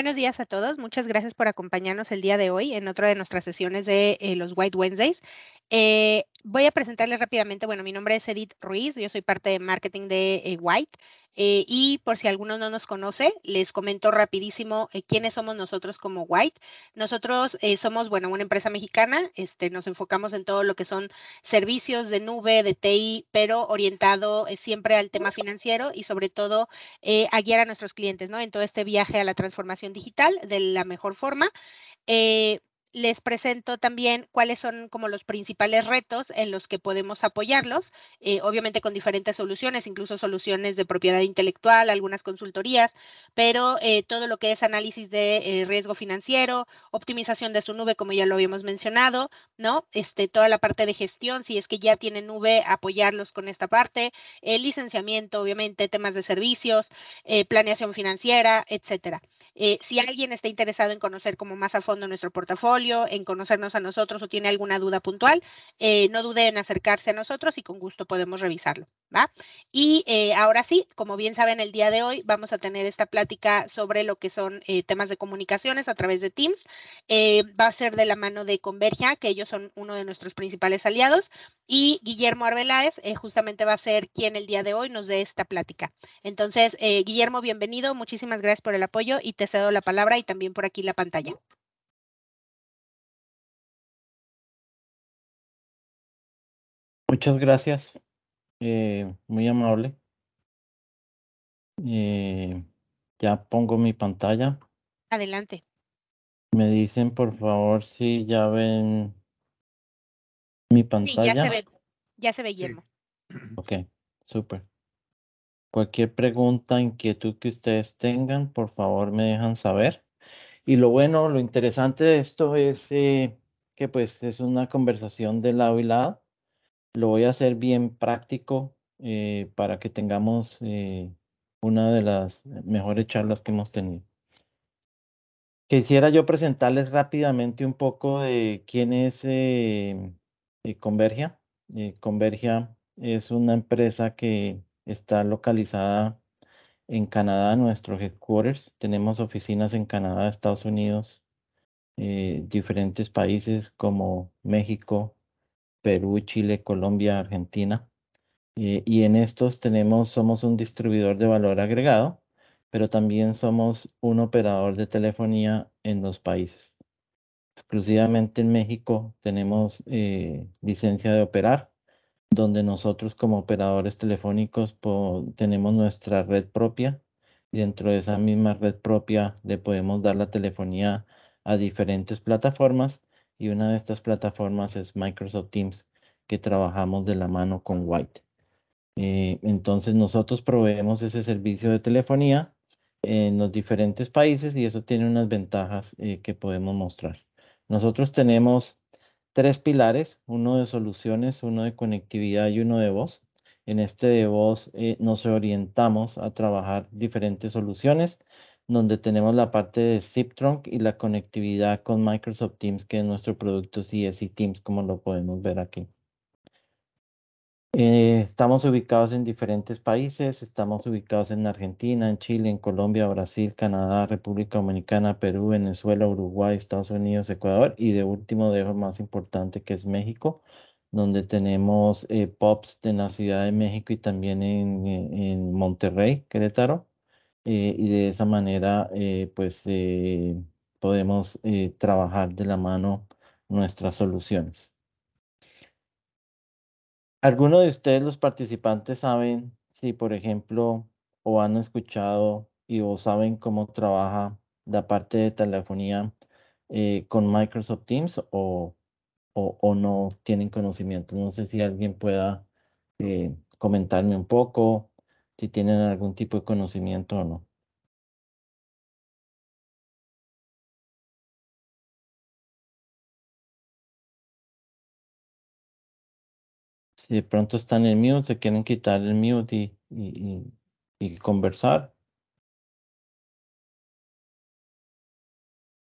Buenos días a todos. Muchas gracias por acompañarnos el día de hoy en otra de nuestras sesiones de eh, los White Wednesdays. Eh, Voy a presentarles rápidamente, bueno, mi nombre es Edith Ruiz, yo soy parte de marketing de eh, White eh, y por si alguno no nos conoce, les comento rapidísimo eh, quiénes somos nosotros como White. Nosotros somos, bueno, una empresa mexicana, este, nos enfocamos en todo lo que son servicios de nube, de TI, pero orientado siempre al tema financiero y sobre todo a guiar a nuestros clientes, ¿no? En todo este viaje a la transformación digital de la mejor forma les presento también cuáles son como los principales retos en los que podemos apoyarlos, eh, obviamente con diferentes soluciones, incluso soluciones de propiedad intelectual, algunas consultorías, pero eh, todo lo que es análisis de eh, riesgo financiero, optimización de su nube, como ya lo habíamos mencionado, ¿no? Este, toda la parte de gestión, si es que ya tiene nube, apoyarlos con esta parte, el licenciamiento, obviamente, temas de servicios, planeación financiera, etcétera. si alguien está interesado en conocer como más a fondo nuestro portafolio, en conocernos a nosotros o tiene alguna duda puntual, eh, no dude en acercarse a nosotros y con gusto podemos revisarlo. ¿va? Y eh, ahora sí, como bien saben, el día de hoy vamos a tener esta plática sobre lo que son eh, temas de comunicaciones a través de Teams. va a ser de la mano de Convergia, que ellos son uno de nuestros principales aliados, y Guillermo Arbeláez justamente va a ser quien el día de hoy nos dé esta plática. Entonces, Guillermo, bienvenido, muchísimas gracias por el apoyo y te cedo la palabra y también por aquí la pantalla. Muchas gracias. Eh, muy amable. Eh, ya pongo mi pantalla. Adelante. Me dicen por favor si ya ven mi pantalla. Sí, ya se ve, ya se ve Ok, súper. Cualquier pregunta, inquietud que ustedes tengan, por favor me dejan saber. Y lo bueno, lo interesante de esto es eh, que pues es una conversación de lado y lado lo voy a hacer bien práctico eh, para que tengamos eh, una de las mejores charlas que hemos tenido. Quisiera yo presentarles rápidamente un poco de quién es eh, Convergia. Convergia es una empresa que está localizada en Canadá, nuestro headquarters. Tenemos oficinas en Canadá, Estados Unidos, diferentes países como México, Perú, Chile, Colombia, Argentina. Eh, y en estos tenemos, somos un distribuidor de valor agregado, pero también somos un operador de telefonía en los países. Exclusivamente en México tenemos eh, licencia de operar, donde nosotros como operadores telefónicos tenemos nuestra red propia dentro de esa misma red propia le podemos dar la telefonía a diferentes plataformas y una de estas plataformas es Microsoft Teams, que trabajamos de la mano con White. Eh, entonces nosotros proveemos ese servicio de telefonía en los diferentes países y eso tiene unas ventajas eh, que podemos mostrar. Nosotros tenemos tres pilares, uno de soluciones, uno de conectividad y uno de voz. En este de voz eh, nos orientamos a trabajar diferentes soluciones donde tenemos la parte de ZipTrunk y la conectividad con Microsoft Teams, que es nuestro producto CSI Teams, como lo podemos ver aquí. Eh, estamos ubicados en diferentes países, estamos ubicados en Argentina, en Chile, en Colombia, Brasil, Canadá, República Dominicana, Perú, Venezuela, Uruguay, Estados Unidos, Ecuador y de último, dejo más importante que es México, donde tenemos eh, POPs en la Ciudad de México y también en, en Monterrey, Querétaro. Eh, y de esa manera eh, pues eh, podemos trabajar de la mano nuestras soluciones. Algunos de ustedes, los participantes, saben si, por ejemplo, o han escuchado y o saben cómo trabaja la parte de telefonía con Microsoft Teams o, o, o, no tienen conocimiento? No sé si alguien pueda comentarme un poco si tienen algún tipo de conocimiento o no. Si de pronto están en mute, se quieren quitar el mute y, y, conversar.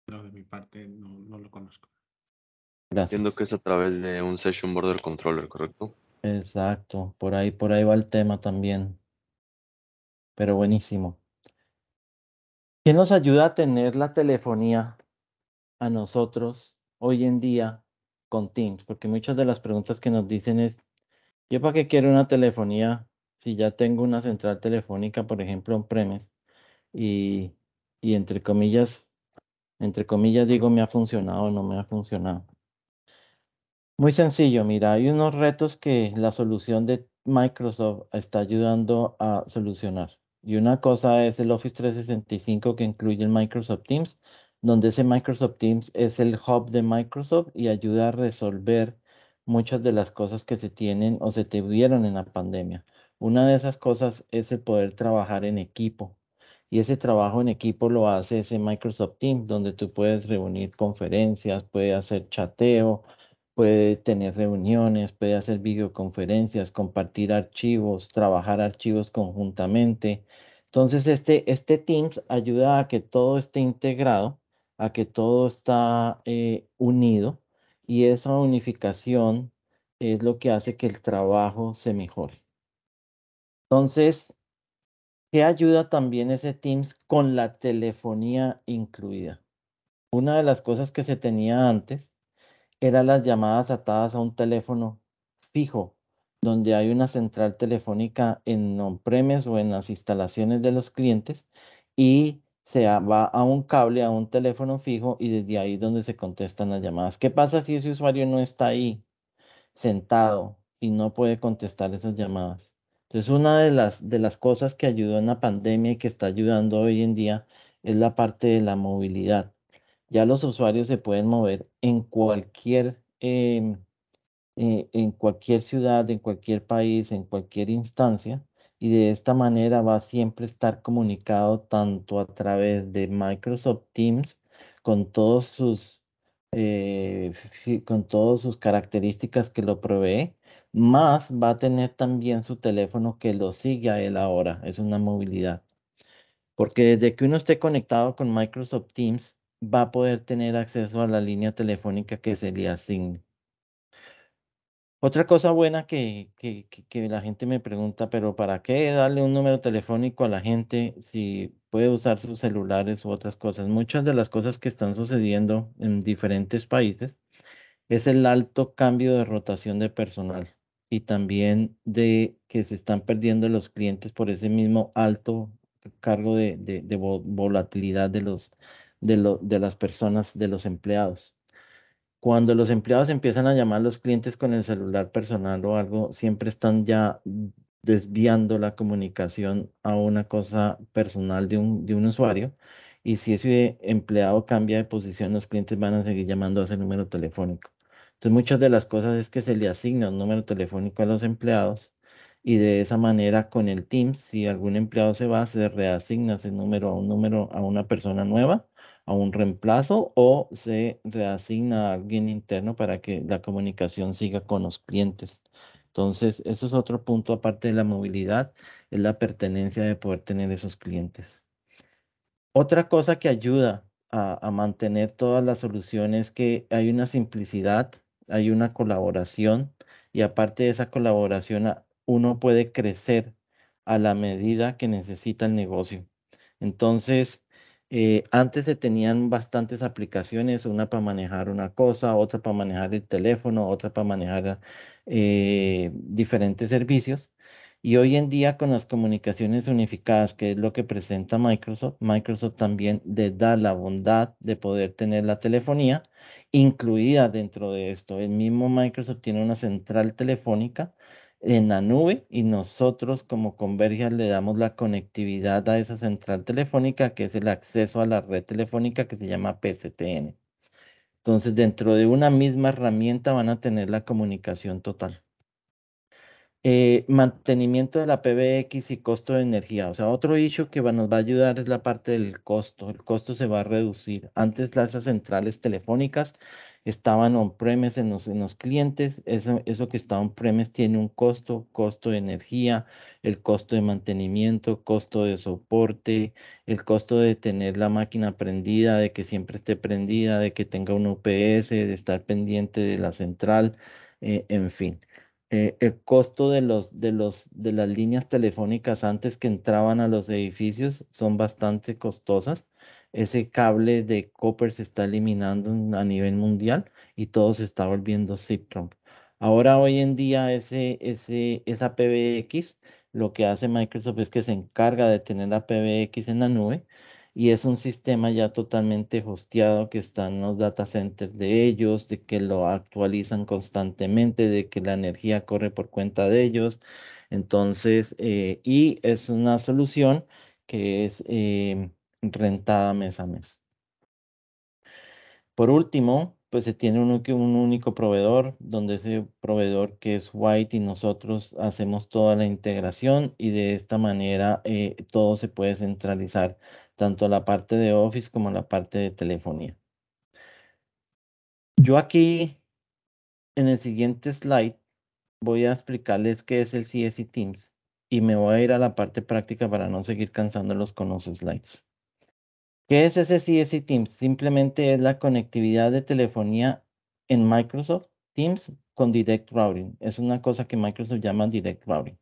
no de mi parte no, no lo conozco. Gracias. Entiendo que es a través de un Session Border Controller, ¿correcto? Exacto, por ahí, por ahí va el tema también pero buenísimo. ¿Qué nos ayuda a tener la telefonía a nosotros hoy en día con Teams? Porque muchas de las preguntas que nos dicen es, ¿yo para qué quiero una telefonía si ya tengo una central telefónica, por ejemplo, en Premes? Y, y entre comillas, entre comillas digo, me ha funcionado o no me ha funcionado. Muy sencillo, mira, hay unos retos que la solución de Microsoft está ayudando a solucionar. Y una cosa es el Office 365 que incluye el Microsoft Teams, donde ese Microsoft Teams es el hub de Microsoft y ayuda a resolver muchas de las cosas que se tienen o se tuvieron en la pandemia. Una de esas cosas es el poder trabajar en equipo. Y ese trabajo en equipo lo hace ese Microsoft Teams, donde tú puedes reunir conferencias, puedes hacer chateo, puede tener reuniones, puede hacer videoconferencias, compartir archivos, trabajar archivos conjuntamente. Entonces, este, este Teams ayuda a que todo esté integrado, a que todo está eh, unido y esa unificación es lo que hace que el trabajo se mejore. Entonces, ¿qué ayuda también ese Teams con la telefonía incluida? Una de las cosas que se tenía antes eran las llamadas atadas a un teléfono fijo, donde hay una central telefónica en on-premise o en las instalaciones de los clientes y se va a un cable, a un teléfono fijo y desde ahí donde se contestan las llamadas. ¿Qué pasa si ese usuario no está ahí sentado y no puede contestar esas llamadas? Entonces, una de las, de las cosas que ayudó en la pandemia y que está ayudando hoy en día es la parte de la movilidad ya los usuarios se pueden mover en cualquier, em, eh, en cualquier ciudad, en cualquier país, en cualquier instancia. Y de esta manera va a siempre estar comunicado tanto a través de Microsoft Teams con todos sus, eh, con todas sus características que lo provee, más va a tener también su teléfono que lo sigue a él ahora. Es una movilidad. Porque desde que uno esté conectado con Microsoft Teams, va a poder tener acceso a la línea telefónica que sería sin Otra cosa buena que, que, la gente me pregunta, pero ¿para qué darle un número telefónico a la gente si puede usar sus celulares u otras cosas? Muchas de las cosas que están sucediendo en diferentes países es el alto cambio de rotación de personal y también de que se están perdiendo los clientes por ese mismo alto cargo de, de volatilidad de los, de, lo, de las personas, de los empleados. Cuando los empleados empiezan a llamar a los clientes con el celular personal o algo, siempre están ya desviando la comunicación a una cosa personal de un, de un usuario. Y si ese empleado cambia de posición, los clientes van a seguir llamando a ese número telefónico. Entonces, muchas de las cosas es que se le asigna un número telefónico a los empleados y de esa manera con el Teams, si algún empleado se va, se reasigna ese número a un número a una persona nueva a un reemplazo o se reasigna a alguien interno para que la comunicación siga con los clientes. Entonces, eso es otro punto aparte de la movilidad, es la pertenencia de poder tener esos clientes. Otra cosa que ayuda a, mantener todas las soluciones es que hay una simplicidad, hay una colaboración y aparte de esa colaboración uno puede crecer a la medida que necesita el negocio. Entonces, eh, antes se tenían bastantes aplicaciones, una para manejar una cosa, otra para manejar el teléfono, otra para manejar eh, diferentes servicios. Y hoy en día con las comunicaciones unificadas, que es lo que presenta Microsoft, Microsoft también le da la bondad de poder tener la telefonía incluida dentro de esto. El mismo Microsoft tiene una central telefónica en la nube y nosotros como Convergia le damos la conectividad a esa central telefónica que es el acceso a la red telefónica que se llama PCTN Entonces, dentro de una misma herramienta van a tener la comunicación total. Eh, mantenimiento de la PBX y costo de energía. O sea, otro issue que nos va a ayudar es la parte del costo. El costo se va a reducir. Antes las centrales telefónicas estaban on-premise en los, los clientes, eso, que está on-premise tiene un costo, costo de energía, el costo de mantenimiento, costo de soporte, el costo de tener la máquina prendida, de que siempre esté prendida, de que tenga un UPS, de estar pendiente de la central, eh, en fin. Eh, el costo de, los, de, los, de las líneas telefónicas antes que entraban a los edificios son bastante costosas ese cable de copper se está eliminando a nivel mundial y todo se está volviendo Ziptron. Ahora hoy en día ese, ese, esa PBX, lo que hace Microsoft es que se encarga de tener la PBX en la nube y es un sistema ya totalmente hosteado que están en los data centers de ellos, de que lo actualizan constantemente, de que la energía corre por cuenta de ellos. Entonces, eh, y es una solución que es... Eh, rentada mes a mes. Por último, pues se tiene uno, un único proveedor, donde ese proveedor que es White y nosotros hacemos toda la integración y de esta manera eh, todo se puede centralizar, tanto la parte de Office como la parte de telefonía. Yo aquí, en el siguiente slide, voy a explicarles qué es el CSI Teams y me voy a ir a la parte práctica para no seguir cansándolos con los slides. ¿Qué es ese CSI e Teams? Simplemente es la conectividad de telefonía en Microsoft Teams con Direct Routing. Es una cosa que Microsoft llama Direct Routing.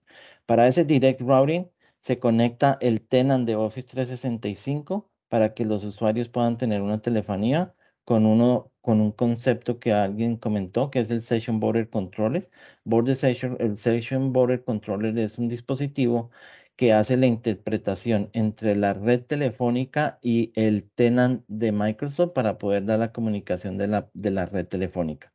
Para ese Direct Routing se conecta el tenant de Office 365 para que los usuarios puedan tener una telefonía con uno con un concepto que alguien comentó que es el Session Border Controller. Border Session, el Session Border Controller es un dispositivo que hace la interpretación entre la red telefónica y el tenant de Microsoft para poder dar la comunicación de la, de la red telefónica.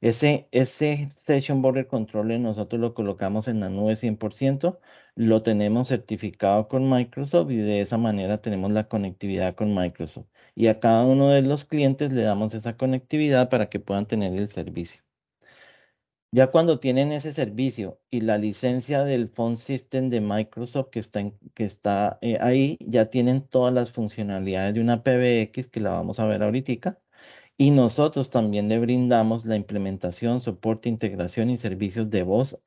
Ese, ese Session Border Controller nosotros lo colocamos en la nube 100%, lo tenemos certificado con Microsoft y de esa manera tenemos la conectividad con Microsoft. Y a cada uno de los clientes le damos esa conectividad para que puedan tener el servicio. Ya cuando tienen ese servicio y la licencia del Phone System de Microsoft que está, que está eh, ahí, ya tienen todas las funcionalidades de una PBX que la vamos a ver ahorita. Y nosotros también le brindamos la implementación, soporte, integración y servicios de voz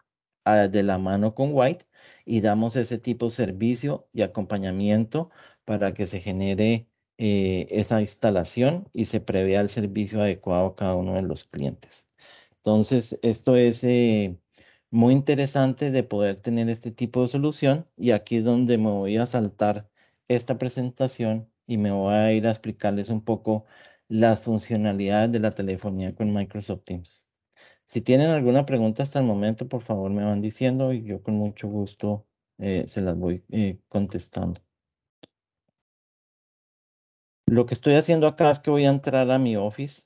ah, de la mano con White y damos ese tipo de servicio y acompañamiento para que se genere eh, esa instalación y se prevea el servicio adecuado a cada uno de los clientes. Entonces, esto es eh, muy interesante de poder tener este tipo de solución y aquí es donde me voy a saltar esta presentación y me voy a ir a explicarles un poco las funcionalidades de la telefonía con Microsoft Teams. Si tienen alguna pregunta hasta el momento, por favor me van diciendo y yo con mucho gusto eh, se las voy eh, contestando. Lo que estoy haciendo acá es que voy a entrar a mi Office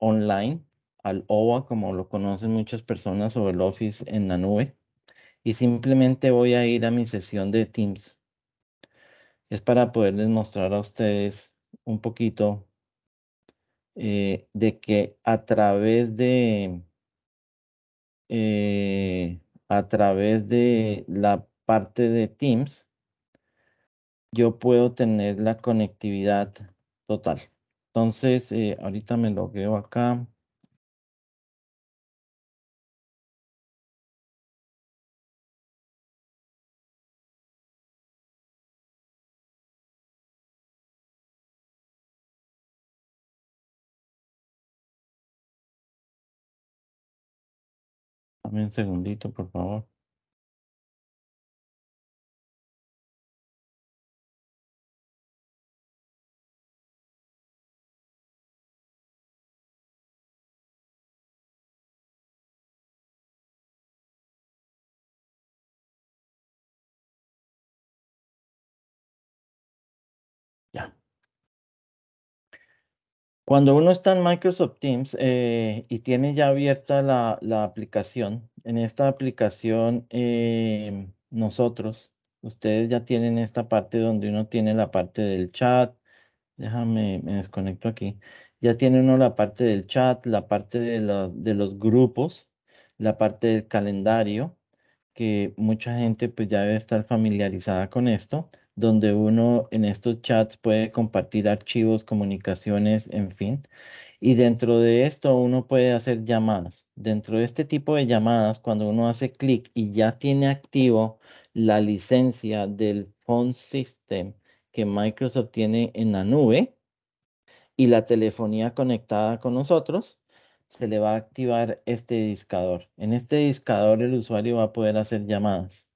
online al OVA, como lo conocen muchas personas, o el Office en la nube. Y simplemente voy a ir a mi sesión de Teams. Es para poderles mostrar a ustedes un poquito eh, de que a través de eh, a través de la parte de Teams yo puedo tener la conectividad total entonces eh, ahorita me logueo acá Un segundito, por favor. Cuando uno está en Microsoft Teams eh, y tiene ya abierta la, aplicación, en esta aplicación eh, nosotros, ustedes ya tienen esta parte donde uno tiene la parte del chat, déjame, me desconecto aquí, ya tiene uno la parte del chat, la parte de los grupos, la parte del calendario, que mucha gente pues ya debe estar familiarizada con esto, donde uno en estos chats puede compartir archivos, comunicaciones, en fin. Y dentro de esto uno puede hacer llamadas. Dentro de este tipo de llamadas, cuando uno hace clic y ya tiene activo la licencia del phone system que Microsoft tiene en la nube y la telefonía conectada con nosotros, se le va a activar este discador. En este discador el usuario va a poder hacer llamadas.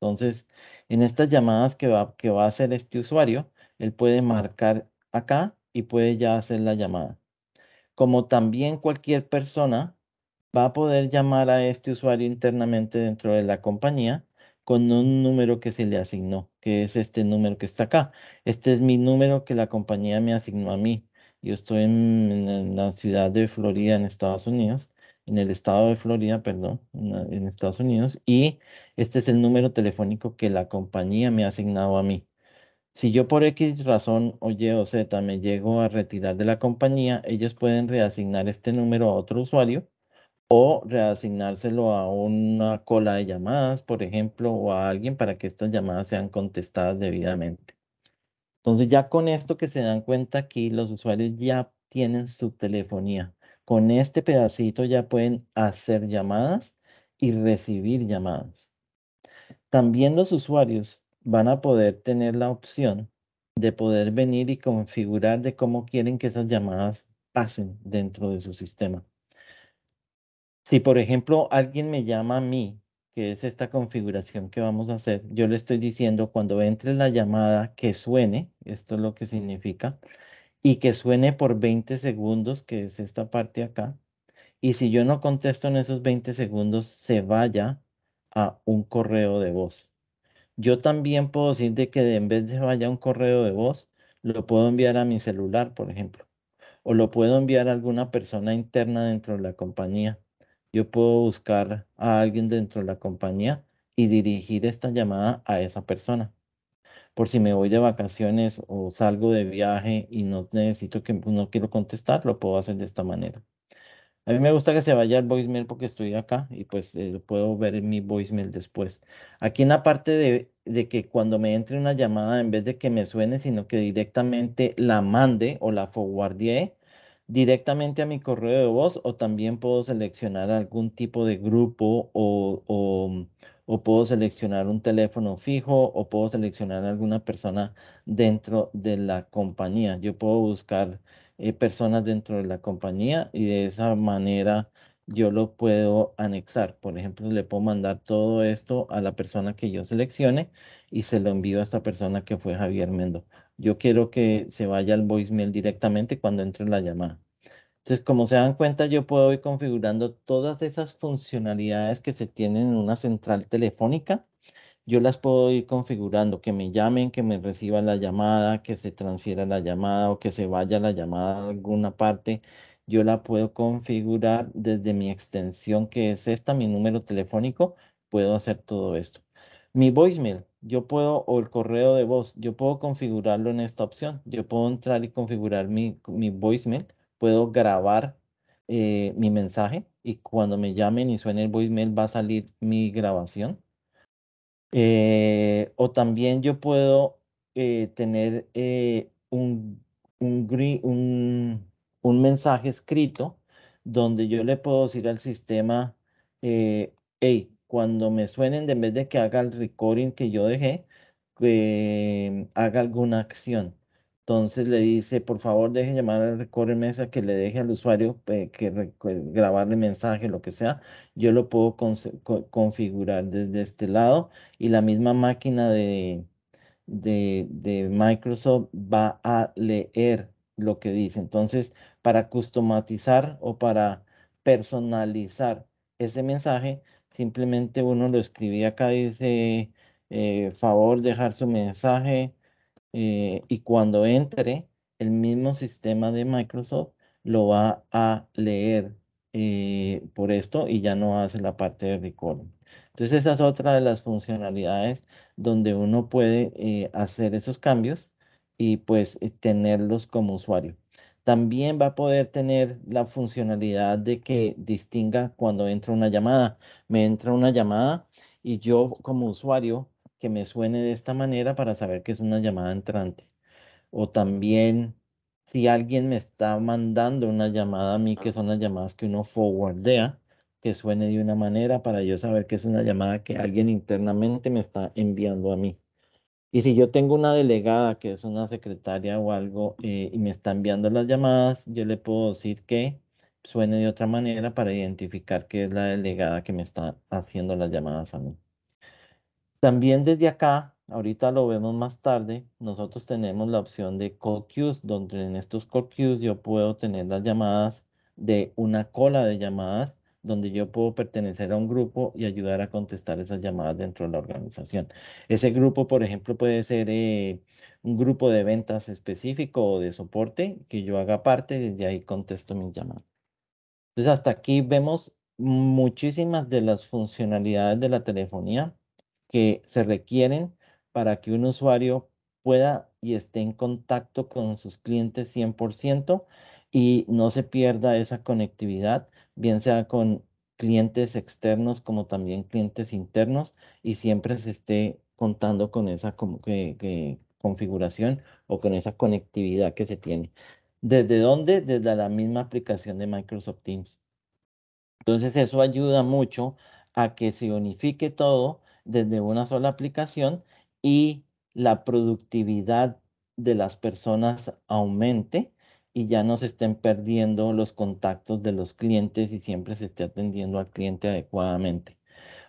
Entonces, en estas llamadas que va, que va a hacer este usuario, él puede marcar acá y puede ya hacer la llamada. Como también cualquier persona va a poder llamar a este usuario internamente dentro de la compañía con un número que se le asignó, que es este número que está acá. Este es mi número que la compañía me asignó a mí. Yo estoy en, la ciudad de Florida, en Estados Unidos, en el estado de Florida, perdón, en Estados Unidos, y este es el número telefónico que la compañía me ha asignado a mí. Si yo por X razón o Y o Z me llego a retirar de la compañía, ellos pueden reasignar este número a otro usuario o reasignárselo a una cola de llamadas, por ejemplo, o a alguien para que estas llamadas sean contestadas debidamente. Entonces ya con esto que se dan cuenta aquí, los usuarios ya tienen su telefonía. Con este pedacito ya pueden hacer llamadas y recibir llamadas. También los usuarios van a poder tener la opción de poder venir y configurar de cómo quieren que esas llamadas pasen dentro de su sistema. Si, por ejemplo, alguien me llama a mí que es esta configuración que vamos a hacer, yo le estoy diciendo cuando entre la llamada que suene, esto es lo que significa, y que suene por 20 segundos, que es esta parte acá, y si yo no contesto en esos 20 segundos, se vaya a un correo de voz. Yo también puedo decir de que en vez de vaya a un correo de voz, lo puedo enviar a mi celular, por ejemplo, o lo puedo enviar a alguna persona interna dentro de la compañía yo puedo buscar a alguien dentro de la compañía y dirigir esta llamada a esa persona. Por si me voy de vacaciones o salgo de viaje y no necesito que pues, no quiero contestar, lo puedo hacer de esta manera. A mí me gusta que se vaya el voicemail porque estoy acá y pues lo eh, puedo ver en mi voicemail después. Aquí en la parte de, de que cuando me entre una llamada, en vez de que me suene, sino que directamente la mande o la forwardee directamente a mi correo de voz o también puedo seleccionar algún tipo de grupo mm, o, puedo seleccionar un teléfono fijo o puedo seleccionar alguna persona dentro de la compañía. Yo puedo buscar eh, personas dentro de la compañía y de esa manera yo lo puedo anexar. Por ejemplo, le puedo mandar todo esto a la persona que yo seleccione y se lo envío a esta persona que fue Javier Mendo yo quiero que se vaya al voicemail directamente cuando entre la llamada. Entonces, como se dan cuenta, yo puedo ir configurando todas esas funcionalidades que se tienen en una central telefónica. Yo las puedo ir configurando, que me llamen, que me reciba la llamada, que se transfiera la llamada o que se vaya la llamada a alguna parte. Yo la puedo configurar desde mi extensión, que es esta, mi número telefónico. Puedo hacer todo esto. Mi voicemail, yo puedo, o el correo de voz, yo puedo configurarlo en esta opción. Yo puedo entrar y configurar mi, voicemail, puedo grabar eh, mi mensaje y cuando me llamen y suene el voicemail va a salir mi grabación. Eh, o también yo puedo eh, tener un, un, un, mensaje escrito donde yo le puedo decir al sistema, hey, cuando me suenen, en vez de que haga el recording que yo dejé, haga alguna acción. Entonces le dice, por favor, deje llamar al recording mesa que le deje al usuario eh, que grabarle mensaje, lo que sea. Yo lo puedo configurar desde este lado y la misma máquina de, de, de, Microsoft va a leer lo que dice. Entonces, para customizar o para personalizar ese mensaje, simplemente uno lo escribía acá, dice, eh, favor dejar su mensaje eh, y cuando entre, el mismo sistema de Microsoft lo va a leer eh, por esto y ya no hace la parte de record. Entonces esa es otra de las funcionalidades donde uno puede hacer esos cambios y pues tenerlos como usuario. También va a poder tener la funcionalidad de que distinga cuando entra una llamada. Me entra una llamada y yo como usuario que me suene de esta manera para saber que es una llamada entrante. O también si alguien me está mandando una llamada a mí, que son las llamadas que uno forwardea, que suene de una manera para yo saber que es una llamada que alguien internamente me está enviando a mí. Y si yo tengo una delegada que es una secretaria o algo eh, y me está enviando las llamadas, yo le puedo decir que suene de otra manera para identificar que es la delegada que me está haciendo las llamadas a mí. También desde acá, ahorita lo vemos más tarde, nosotros tenemos la opción de call queues, donde en estos call queues yo puedo tener las llamadas de una cola de llamadas donde yo puedo pertenecer a un grupo y ayudar a contestar esas llamadas dentro de la organización. Ese grupo, por ejemplo, puede ser eh, un grupo de ventas específico o de soporte que yo haga parte y desde ahí contesto mis llamadas. Entonces, hasta aquí vemos muchísimas de las funcionalidades de la telefonía que se requieren para que un usuario pueda y esté en contacto con sus clientes 100% y no se pierda esa conectividad bien sea con clientes externos como también clientes internos y siempre se esté contando con esa configuración o con esa conectividad que se tiene. ¿Desde dónde? Desde la misma aplicación de Microsoft Teams. Entonces eso ayuda mucho a que se unifique todo desde una sola aplicación y la productividad de las personas aumente y ya no se estén perdiendo los contactos de los clientes y siempre se esté atendiendo al cliente adecuadamente.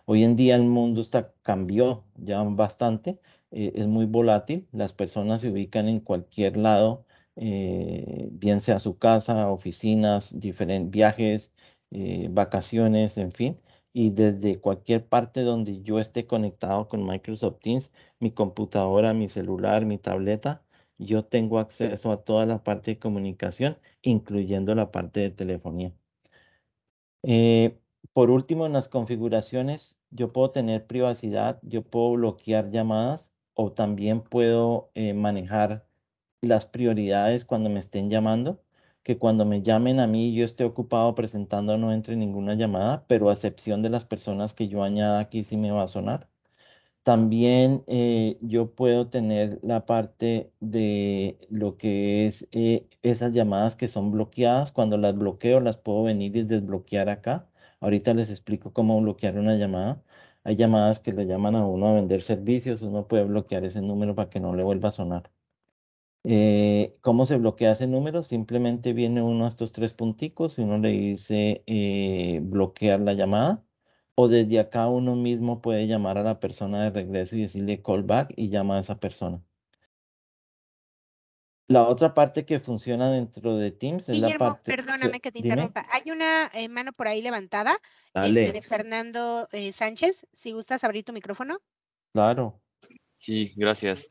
Hoy en día el mundo está, cambió ya bastante, eh, es muy volátil, las personas se ubican en cualquier lado, eh, bien sea su casa, oficinas, diferentes viajes, eh, vacaciones, en fin. Y desde cualquier parte donde yo esté conectado con Microsoft Teams, mi computadora, mi celular, mi tableta, yo tengo acceso a toda la parte de comunicación, incluyendo la parte de telefonía. Eh, por último, en las configuraciones, yo puedo tener privacidad, yo puedo bloquear llamadas o también puedo eh, manejar las prioridades cuando me estén llamando, que cuando me llamen a mí yo esté ocupado presentando no entre ninguna llamada, pero a excepción de las personas que yo añada aquí sí me va a sonar. También eh, yo puedo tener la parte de lo que es eh, esas llamadas que son bloqueadas. Cuando las bloqueo, las puedo venir y desbloquear acá. Ahorita les explico cómo bloquear una llamada. Hay llamadas que le llaman a uno a vender servicios. Uno puede bloquear ese número para que no le vuelva a sonar. Eh, ¿Cómo se bloquea ese número? Simplemente viene uno a estos tres punticos y uno le dice bloquear la llamada o desde acá uno mismo puede llamar a la persona de regreso y decirle call back y llama a esa persona. La otra parte que funciona dentro de Teams es la parte. Perdóname que te interrumpa. Hay una eh, mano por ahí levantada este, de Fernando eh, Sánchez. Si gustas abrir tu micrófono. Claro. Sí, gracias.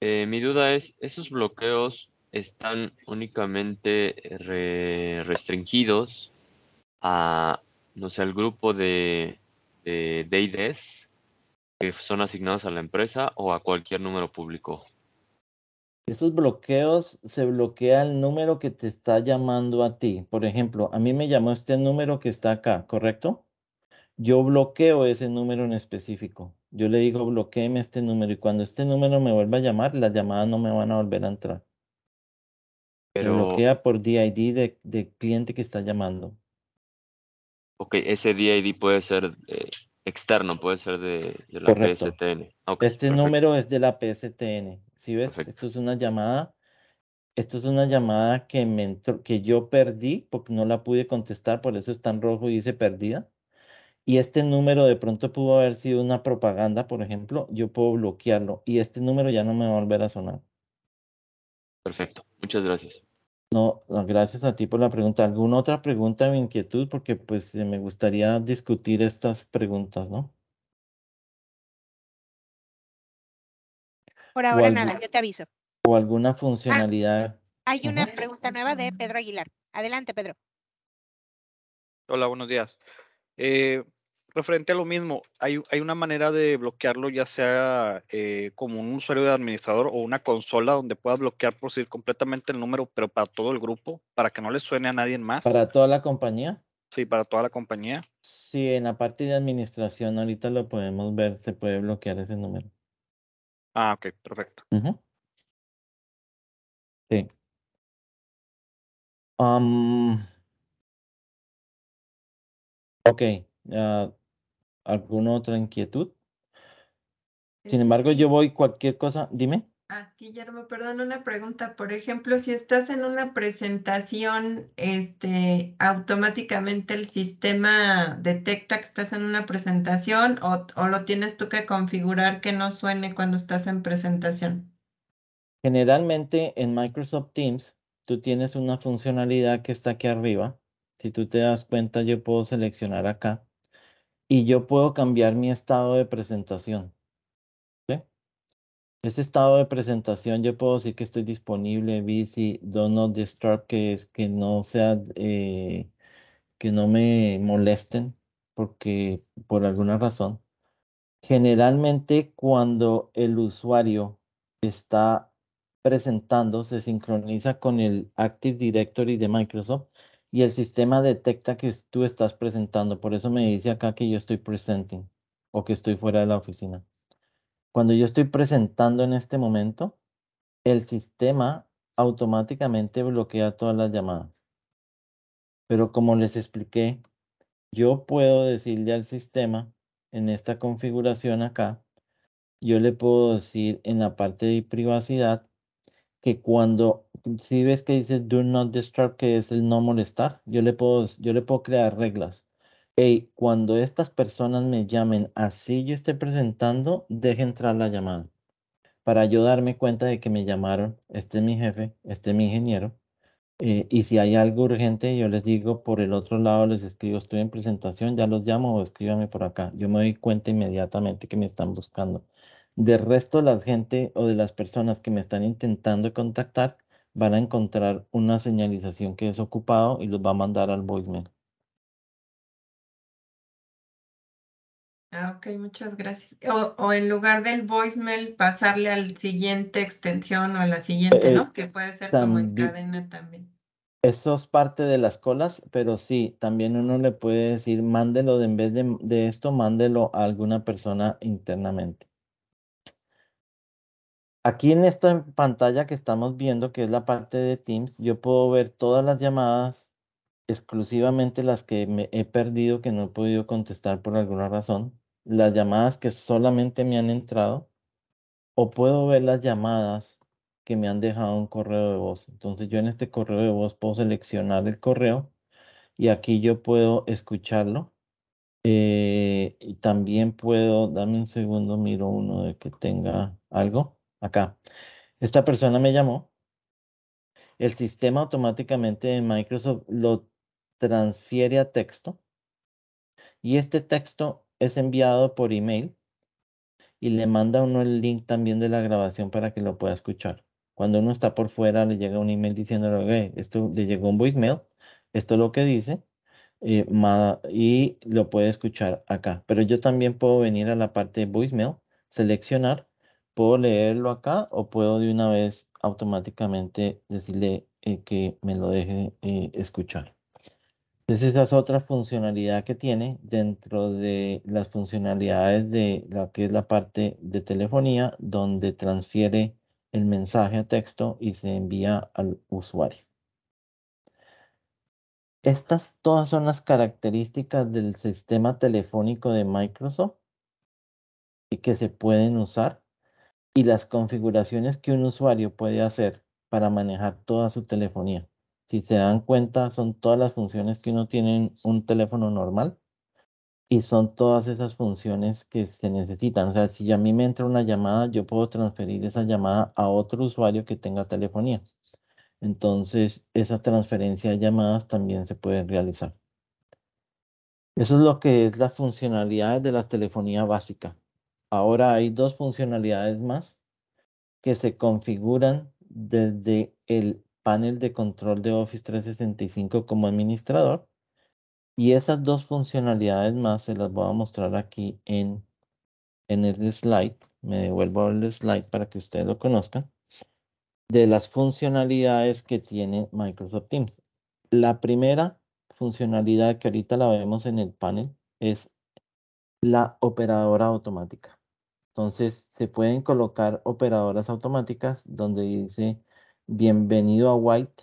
Eh, mi duda es, ¿esos bloqueos están únicamente restringidos a no sea, el grupo de, de, que son asignados a la empresa o a cualquier número público. Esos bloqueos se bloquea el número que te está llamando a ti. Por ejemplo, a mí me llamó este número que está acá, ¿correcto? Yo bloqueo ese número en específico. Yo le digo, bloqueeme este número y cuando este número me vuelva a llamar, las llamadas no me van a volver a entrar. Pero... Se bloquea por DID del de cliente que está llamando. Ok, ese DID puede ser eh, externo, puede ser de, la PSTN. este número es de la PSTN. Si ves, esto es una llamada. Esto es una llamada que, me que yo perdí porque no la pude contestar, por eso está en rojo y dice perdida. Y este número de pronto pudo haber sido una propaganda, por ejemplo, yo puedo bloquearlo y este número ya no me va a volver a sonar. Perfecto, muchas gracias. No, ah, gracias a ti por la pregunta. ¿Alguna otra pregunta o inquietud? Porque pues me gustaría discutir estas preguntas, ¿no? Por ahora nada, yo te aviso. O alguna ah, funcionalidad. hay una pregunta nueva de Pedro Aguilar. Adelante, Pedro. Hola, buenos días. Eh, referente a lo mismo, hay, hay una manera de bloquearlo, ya sea eh, como un usuario de administrador o una consola donde puedas bloquear por sí completamente el número, pero para todo el grupo, para que no le suene a nadie más. Para toda la compañía. Sí, para toda la compañía. Sí, en la parte de administración ahorita lo podemos ver, se puede bloquear ese número. Ah, ok, perfecto. Sí. ok, ah, alguna otra inquietud. Sin eh, embargo, yo voy cualquier cosa, dime. Ah, Guillermo, perdón, una pregunta. Por ejemplo, si estás en una presentación, este, automáticamente el sistema detecta que estás en una presentación o lo tienes tú que configurar que no suene cuando estás en presentación. Generalmente en Microsoft Teams, tú tienes una funcionalidad que está aquí arriba. Si tú te das cuenta, yo puedo seleccionar acá y yo puedo cambiar mi estado de presentación. Ese estado de presentación yo puedo decir que estoy disponible, busy, don't not disturb, que es que no sea, eh, que no me molesten porque por alguna razón. Generalmente cuando el usuario está presentando, se sincroniza con el Active Directory de Microsoft y el sistema detecta que tú estás presentando. Por eso me dice acá que yo estoy presenting o que estoy fuera de la oficina. Cuando yo estoy presentando en este momento, el sistema automáticamente bloquea todas las llamadas. Pero como les expliqué, yo puedo decirle al sistema en esta configuración acá, yo le puedo decir en la parte de privacidad que cuando si ves que dice do not disturb, que es el no molestar, yo le puedo, yo le puedo crear reglas. Hey, cuando estas personas me llamen así yo esté presentando, deje entrar la llamada. Para yo darme cuenta de que me llamaron, este es mi jefe, este es mi ingeniero. Eh, y si hay algo urgente, yo les digo por el otro lado, les escribo, estoy en presentación, ya los llamo o escríbame por acá. Yo me doy cuenta inmediatamente que me están buscando. De resto, la gente o de las personas que me están intentando contactar, van a encontrar una señalización que es ocupado y los va a mandar al voicemail. Ah, ok, muchas gracias. O, en lugar del voicemail, pasarle al siguiente extensión o a la siguiente, eh, ¿no? Que puede ser como en cadena también. Eso es parte de las colas, pero sí, también uno le puede decir, mándelo de, en vez de, de esto, mándelo a alguna persona internamente. Aquí en esta pantalla que estamos viendo, que es la parte de Teams, yo puedo ver todas las llamadas, exclusivamente las que me he perdido, que no he podido contestar por alguna razón, las llamadas que solamente me han entrado, o puedo ver las llamadas que me han dejado un correo de voz. Entonces yo en este correo de voz puedo seleccionar el correo y aquí yo puedo escucharlo. Eh, y también puedo, dame un segundo, miro uno de que tenga algo acá. Esta persona me llamó. El sistema automáticamente de Microsoft lo transfiere a texto. Y este texto es enviado por email y le manda uno el link también de la grabación para que lo pueda escuchar. Cuando uno está por fuera, le llega un email diciéndole, hey, esto le llegó un voicemail, esto es lo que dice, eh, y lo puede escuchar acá. Pero yo también puedo venir a la parte de voicemail, seleccionar ¿Puedo leerlo acá o puedo de una vez automáticamente decirle eh, que me lo deje eh, escuchar? Entonces esa es otra funcionalidad que tiene dentro de las funcionalidades de lo que es la parte de telefonía donde transfiere el mensaje a texto y se envía al usuario. Estas todas son las características del sistema telefónico de Microsoft y que se pueden usar y las configuraciones que un usuario puede hacer para manejar toda su telefonía. Si se dan cuenta, son todas las funciones que uno tiene en un teléfono normal y son todas esas funciones que se necesitan. O sea, si a mí me entra una llamada, yo puedo transferir esa llamada a otro usuario que tenga telefonía. Entonces, esa transferencia de llamadas también se puede realizar. Eso es lo que es las funcionalidad de la telefonía básica. Ahora hay dos funcionalidades más que se configuran desde el panel de control de Office 365 como administrador. Y esas dos funcionalidades más se las voy a mostrar aquí en, en el slide. Me devuelvo al slide para que ustedes lo conozcan. De las funcionalidades que tiene Microsoft Teams. La primera funcionalidad que ahorita la vemos en el panel es la operadora automática. Entonces se pueden colocar operadoras automáticas donde dice bienvenido a White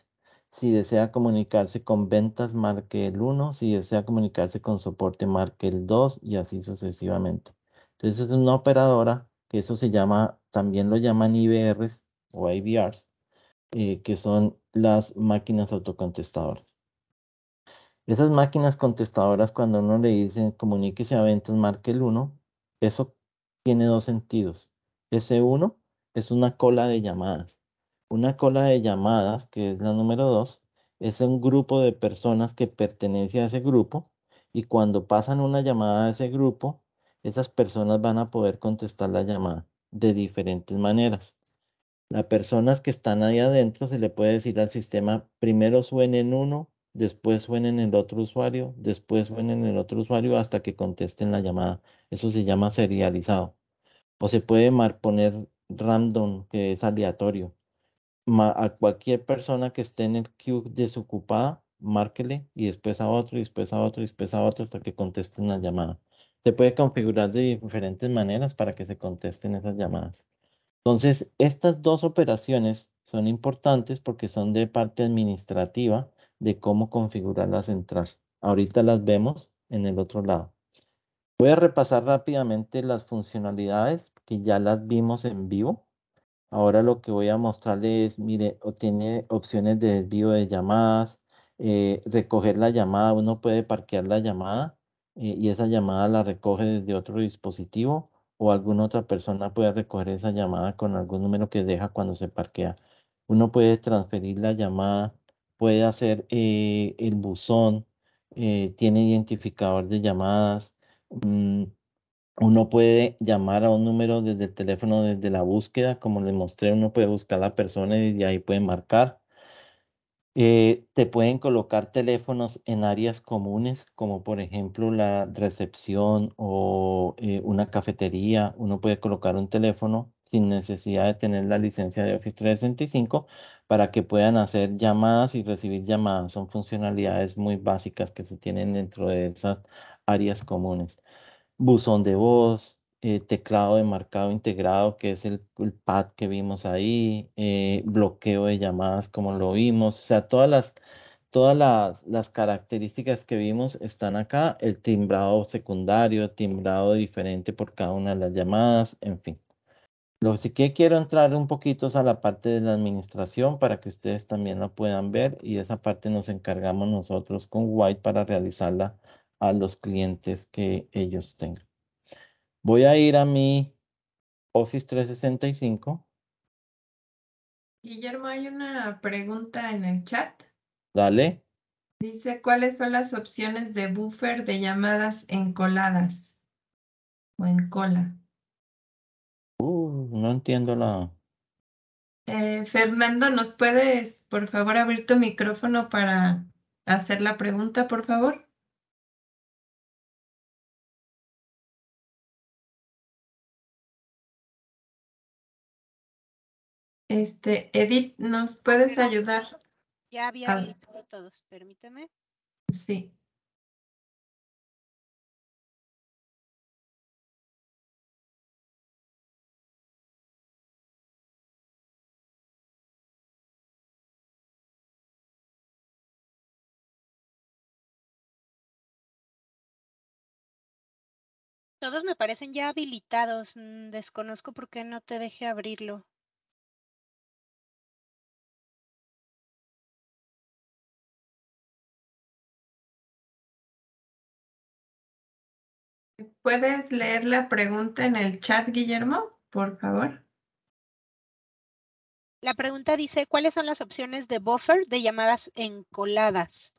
si desea comunicarse con ventas, marque el 1. Si desea comunicarse con soporte, marque el 2 y así sucesivamente. Entonces es una operadora que eso se llama, también lo llaman IBRs o IBRs, eh, que son las máquinas autocontestadoras. Esas máquinas contestadoras, cuando uno le dice comuníquese a ventas, marque el 1, eso tiene dos sentidos. ese uno es una cola de llamadas. Una cola de llamadas, que es la número 2, es un grupo de personas que pertenece a ese grupo y cuando pasan una llamada a ese grupo, esas personas van a poder contestar la llamada de diferentes maneras. Las personas que están ahí adentro se le puede decir al sistema, primero suenen uno, después en el otro usuario, después en el otro usuario hasta que contesten la llamada. Eso se llama serializado. O se puede poner random, que es aleatorio. a cualquier persona que esté en el queue desocupada, márquele y después a otro, y después a otro, y después a otro hasta que contesten la llamada. Se puede configurar de diferentes maneras para que se contesten esas llamadas. Entonces, estas dos operaciones son importantes porque son de parte administrativa de cómo configurar la central. Ahorita las vemos en el otro lado. Voy a repasar rápidamente las funcionalidades que ya las vimos en vivo. Ahora lo que voy a mostrarles es, mire, tiene opciones de desvío de llamadas, eh, recoger la llamada, uno puede parquear la llamada eh, y esa llamada la recoge desde otro dispositivo o alguna otra persona puede recoger esa llamada con algún número que deja cuando se parquea. Uno puede transferir la llamada puede hacer eh, el buzón, eh, tiene identificador de llamadas. Mm, uno puede llamar a un número desde el teléfono, desde la búsqueda, como les mostré, uno puede buscar a la persona y de ahí puede marcar. Eh, te pueden colocar teléfonos en áreas comunes, como por ejemplo la recepción o una cafetería. Uno puede colocar un teléfono sin necesidad de tener la licencia de Office 365 para que puedan hacer llamadas y recibir llamadas. Son funcionalidades muy básicas que se tienen dentro de esas áreas comunes. Buzón de voz, eh, teclado de marcado integrado, que es el, pad que vimos ahí, eh, bloqueo de llamadas como lo vimos, o sea, todas las todas las, características que vimos están acá, el timbrado secundario, timbrado diferente por cada una de las llamadas, en fin. Lo que quiero entrar un poquito a la parte de la administración para que ustedes también la puedan ver y esa parte nos encargamos nosotros con White para realizarla a los clientes que ellos tengan. Voy a ir a mi Office 365. Guillermo, hay una pregunta en el chat. Dale. Dice, ¿cuáles son las opciones de buffer de llamadas encoladas o en cola? Uh, no entiendo la. Eh, Fernando, ¿nos puedes, por favor, abrir tu micrófono para hacer la pregunta, por favor? Este, Edith, ¿nos puedes ayudar? Ya había habilitado todos, permíteme. Sí. Todos me parecen ya habilitados. Mm, desconozco por qué no te dejé abrirlo. ¿Puedes leer la pregunta en el chat, Guillermo? Por favor. La pregunta dice, ¿cuáles son las opciones de buffer de llamadas encoladas?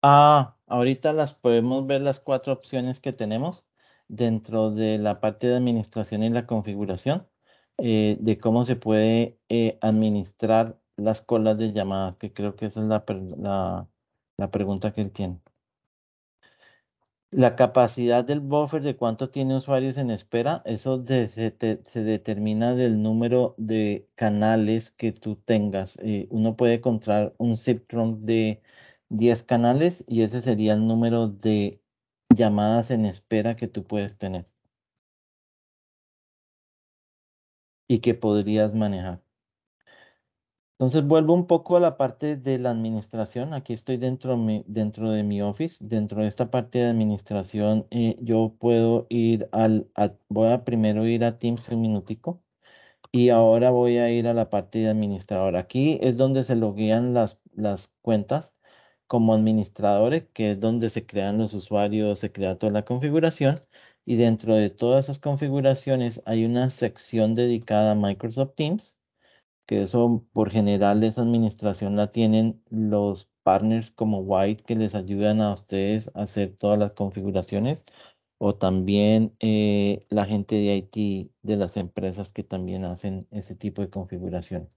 Ah, ahorita las podemos ver las cuatro opciones que tenemos dentro de la parte de administración y la configuración eh, de cómo se puede eh, administrar las colas de llamadas, que creo que esa es la, la, pregunta que él tiene. La capacidad del buffer de cuánto tiene usuarios en espera, eso se, se, determina del número de canales que tú tengas. Eh, uno puede encontrar un Trunk de 10 canales y ese sería el número de llamadas en espera que tú puedes tener y que podrías manejar. Entonces vuelvo un poco a la parte de la administración. Aquí estoy dentro, de mi office. Dentro de esta parte de administración eh, yo puedo ir al, voy a primero ir a Teams un minutico y ahora voy a ir a la parte de administrador. Aquí es donde se loguean las, las cuentas como administradores, que es donde se crean los usuarios, se crea toda la configuración. Y dentro de todas esas configuraciones hay una sección dedicada a Microsoft Teams, que eso por general esa administración la tienen los partners como White que les ayudan a ustedes a hacer todas las configuraciones o también eh, la gente de IT de las empresas que también hacen ese tipo de configuración.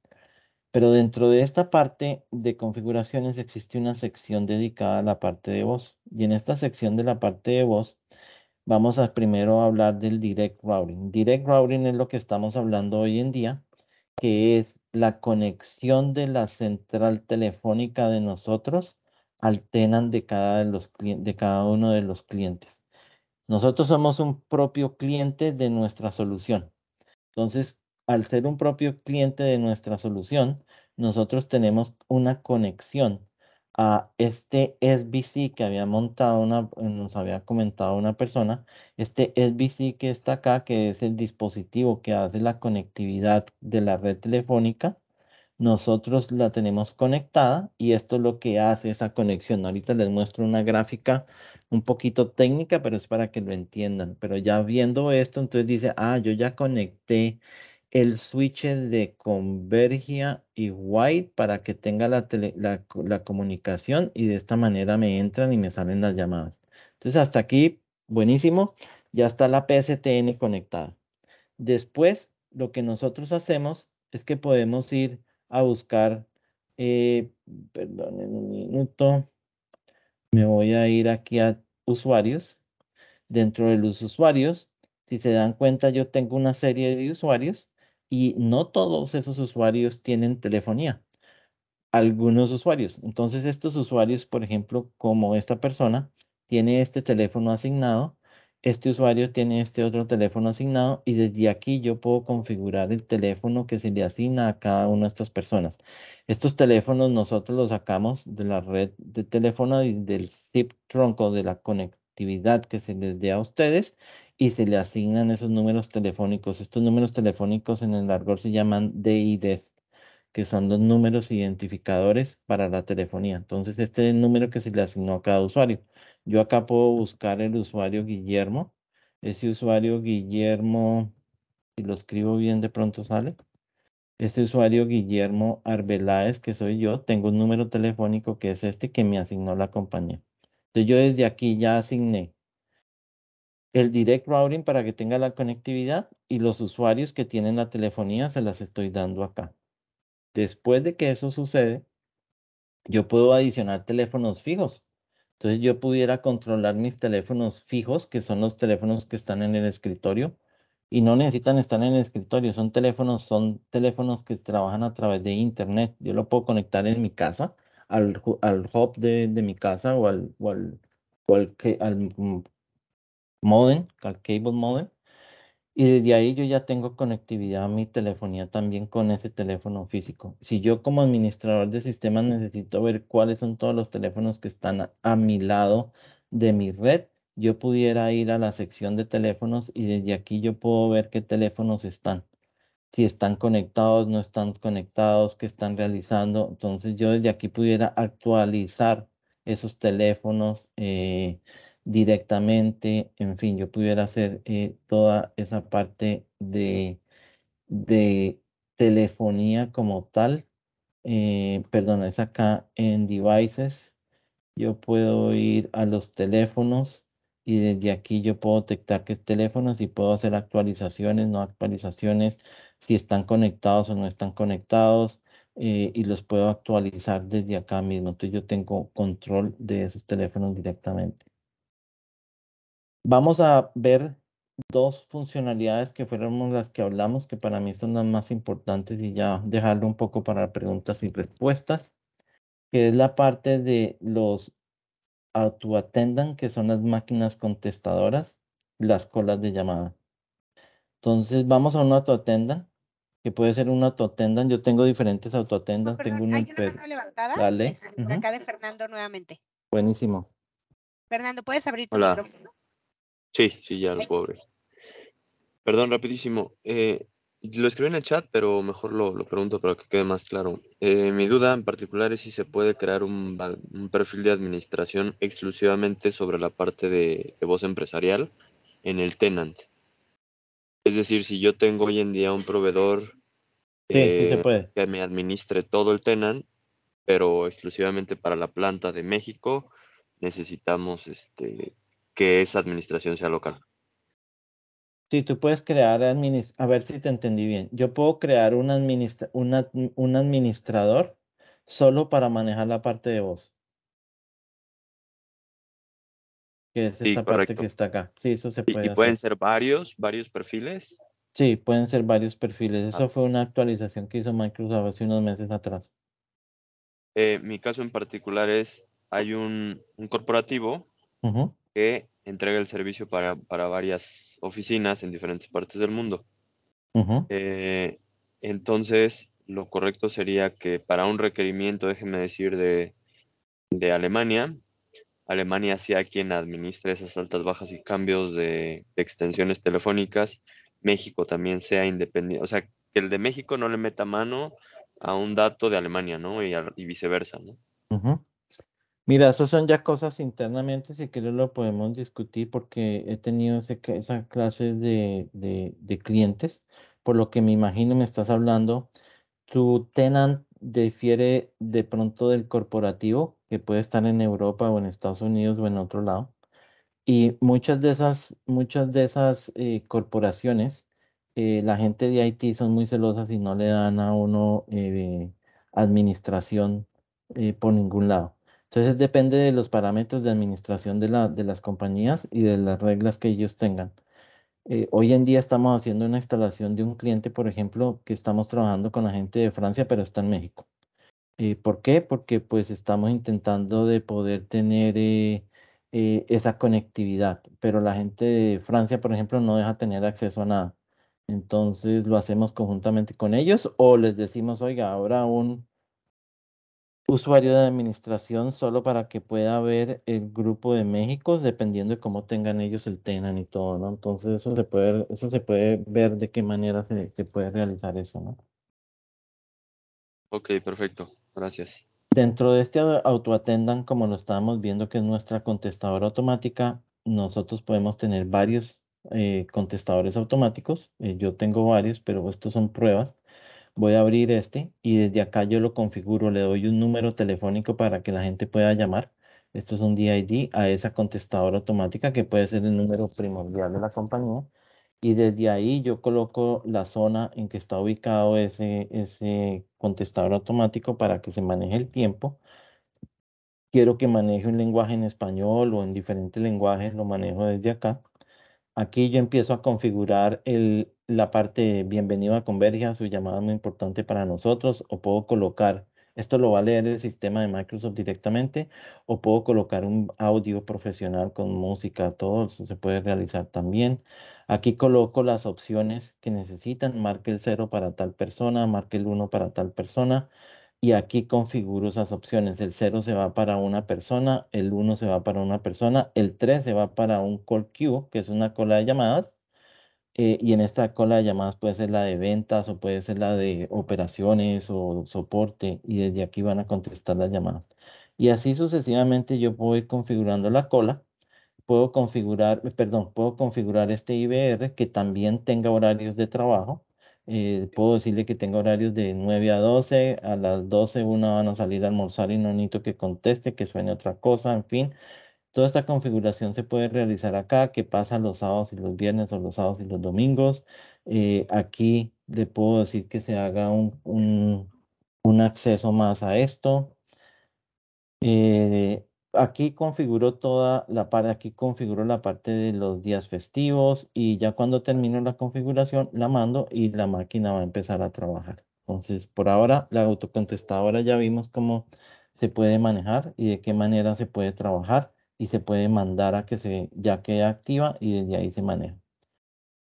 Pero dentro de esta parte de configuraciones existe una sección dedicada a la parte de voz. Y en esta sección de la parte de voz vamos a primero hablar del Direct Routing. Direct Routing es lo que estamos hablando hoy en día, que es la conexión de la central telefónica de nosotros al tenan de cada, de cada uno de los clientes. Nosotros somos un propio cliente de nuestra solución. Entonces, al ser un propio cliente de nuestra solución, nosotros tenemos una conexión a este SBC que había montado una, nos había comentado una persona, este SBC que está acá, que es el dispositivo que hace la conectividad de la red telefónica, nosotros la tenemos conectada y esto es lo que hace esa conexión. Ahorita les muestro una gráfica un poquito técnica, pero es para que lo entiendan. Pero ya viendo esto, entonces dice, ah, yo ya conecté el switch de convergia y white para que tenga la, comunicación y de esta manera me entran y me salen las llamadas. Entonces hasta aquí, buenísimo, ya está la PSTN conectada. Después, lo que nosotros hacemos es que podemos ir a buscar, eh, perdón, en un minuto, me voy a ir aquí a usuarios. Dentro de los usuarios, si se dan cuenta, yo tengo una serie de usuarios y no todos esos usuarios tienen telefonía. Algunos usuarios. Entonces, estos usuarios, por ejemplo, como esta persona, tiene este teléfono asignado, este usuario tiene este otro teléfono asignado y desde aquí yo puedo configurar el teléfono que se le asigna a cada una de estas personas. Estos teléfonos nosotros los sacamos de la red de teléfono y del zip tronco de la conectividad que se les dé a ustedes y se le asignan esos números telefónicos. Estos números telefónicos en el largo se llaman DID que son los números identificadores para la telefonía. Entonces, este es el número que se le asignó a cada usuario. Yo acá puedo buscar el usuario Guillermo. Ese usuario Guillermo, si lo escribo bien, de pronto sale. Ese usuario Guillermo Arbeláez, que soy yo, tengo un número telefónico que es este que me asignó la compañía. Entonces yo desde aquí ya asigné el direct routing para que tenga la conectividad y los usuarios que tienen la telefonía se las estoy dando acá. Después de que eso sucede, yo puedo adicionar teléfonos fijos. Entonces yo pudiera controlar mis teléfonos fijos, que son los teléfonos que están en el escritorio y no necesitan estar en el escritorio. Son teléfonos, son teléfonos que trabajan a través de internet. Yo lo puedo conectar en mi casa, al, hub de, mi casa o al, o al, al mm, modem, cable modem. Y desde ahí yo ya tengo conectividad a mi telefonía también con ese teléfono físico. Si yo como administrador de sistemas necesito ver cuáles son todos los teléfonos que están a, mi lado de mi red, yo pudiera ir a la sección de teléfonos y desde aquí yo puedo ver qué teléfonos están si están conectados, no están conectados, qué están realizando. Entonces yo desde aquí pudiera actualizar esos teléfonos, eh, directamente, en fin, yo pudiera hacer eh, toda esa parte de, de telefonía como tal. Eh, perdón, es acá en devices. Yo puedo ir a los teléfonos y desde aquí yo puedo detectar qué teléfonos y puedo hacer actualizaciones, no actualizaciones, si están conectados o no están conectados. Eh, y los puedo actualizar desde acá mismo. Entonces yo tengo control de esos teléfonos directamente. Vamos a ver dos funcionalidades que fueron las que hablamos, que para mí son las más importantes y ya dejarlo un poco para preguntas y respuestas, que es la parte de los autoatendan, que son las máquinas contestadoras, las colas de llamada. Entonces vamos a un autoatendan, que puede ser un autoatendan. Yo tengo diferentes autoatendan. Oh, tengo una, levantada. Dale. Este, acá de Fernando nuevamente. Buenísimo. Fernando, ¿puedes abrir tu micrófono? Sí, sí, ya lo pobre. Perdón, rapidísimo. Eh, lo escribí en el chat, pero mejor lo, pregunto para que quede más claro. Eh, mi duda en particular es si se puede crear un, perfil de administración exclusivamente sobre la parte de, voz empresarial en el tenant. Es decir, si yo tengo hoy en día un proveedor eh, que me administre todo el tenant, pero exclusivamente para la planta de México necesitamos este que esa administración sea local. Sí, tú puedes crear, admin, a ver si te entendí bien, yo puedo crear un, una, un administrador solo para manejar la parte de voz. Que es esta parte que está acá. Sí, eso se puede. ¿Y, pueden ser varios, varios perfiles? Sí, pueden ser varios perfiles. Ah. Eso fue una actualización que hizo Microsoft hace unos meses atrás. Eh, mi caso en particular es, hay un, corporativo que entrega el servicio para, varias oficinas en diferentes partes del mundo. Eh, entonces, lo correcto sería que para un requerimiento, déjeme decir, de, de Alemania, Alemania sea quien administre esas altas, bajas y cambios de, extensiones telefónicas. México también sea independiente, o sea, que el de México no le meta mano a un dato de Alemania, ¿no? Y, viceversa, ¿no? Mira, esas son ya cosas internamente, si quieres lo podemos discutir porque he tenido esa clase de, clientes, por lo que me imagino me estás hablando. Tu tenant difiere de pronto del corporativo, que puede estar en Europa o en Estados Unidos o en otro lado. Y muchas de esas, muchas de esas eh, corporaciones, eh, la gente de IT son muy celosas y no le dan a uno eh, administración por ningún lado. Entonces depende de los parámetros de administración de, de las compañías y de las reglas que ellos tengan. Eh, hoy en día estamos haciendo una instalación de un cliente, por ejemplo, que estamos trabajando con la gente de Francia, pero está en México. Eh, ¿Por qué? Porque pues estamos intentando de poder tener eh, esa conectividad, pero la gente de Francia, por ejemplo, no deja tener acceso a nada. Entonces lo hacemos conjuntamente con ellos o les decimos, oiga, ahora un usuario de administración solo para que pueda ver el grupo de México, dependiendo de cómo tengan ellos el TENAN y todo, ¿no? Entonces eso se puede, ver, eso se puede ver de qué manera se, puede realizar eso, ¿no? Ok, perfecto. Gracias. Dentro de este autoatendan, como lo estábamos viendo, que es nuestra contestadora automática, nosotros podemos tener varios eh, contestadores automáticos. Eh, yo tengo varios, pero estos son pruebas. Voy a abrir este y desde acá yo lo configuro, le doy un número telefónico para que la gente pueda llamar. Esto es un DID a esa contestadora automática que puede ser el número primordial de la compañía. Y desde ahí yo coloco la zona en que está ubicado ese, ese contestador automático para que se maneje el tiempo quiero que maneje un lenguaje en español o en diferentes lenguajes, lo manejo desde acá. Aquí yo empiezo a configurar la parte bienvenido a Convergia, su llamada muy importante para nosotros, o puedo colocar, esto lo va a leer el sistema de Microsoft directamente, o puedo colocar un audio profesional con música, todo eso se puede realizar también. Aquí coloco las opciones que necesitan, marque el 0 para tal persona, marque el 1 para tal persona, y aquí configuro esas opciones. El 0 se va para una persona, el 1 se va para una persona, el 3 se va para un call queue, que es una cola de llamadas. Eh, y en esta cola de llamadas puede ser la de ventas o puede ser la de operaciones o soporte. Y desde aquí van a contestar las llamadas. Y así sucesivamente yo voy configurando la cola. Puedo configurar, perdón, puedo configurar este IBR que también tenga horarios de trabajo eh, puedo decirle que tengo horarios de 9 a 12, a las 12 una van a salir a almorzar y no necesito que conteste, que suene otra cosa, en fin. Toda esta configuración se puede realizar acá, que pasa los sábados y los viernes o los sábados y los domingos. Eh, aquí le puedo decir que se haga un, acceso más a esto. Eh, aquí configuró toda la parte, aquí configuró la parte de los días festivos y ya cuando termino la configuración la mando y la máquina va a empezar a trabajar. Entonces, por ahora, la autocontestadora ya vimos cómo se puede manejar y de qué manera se puede trabajar y se puede mandar a que se ya quede activa y desde ahí se maneja.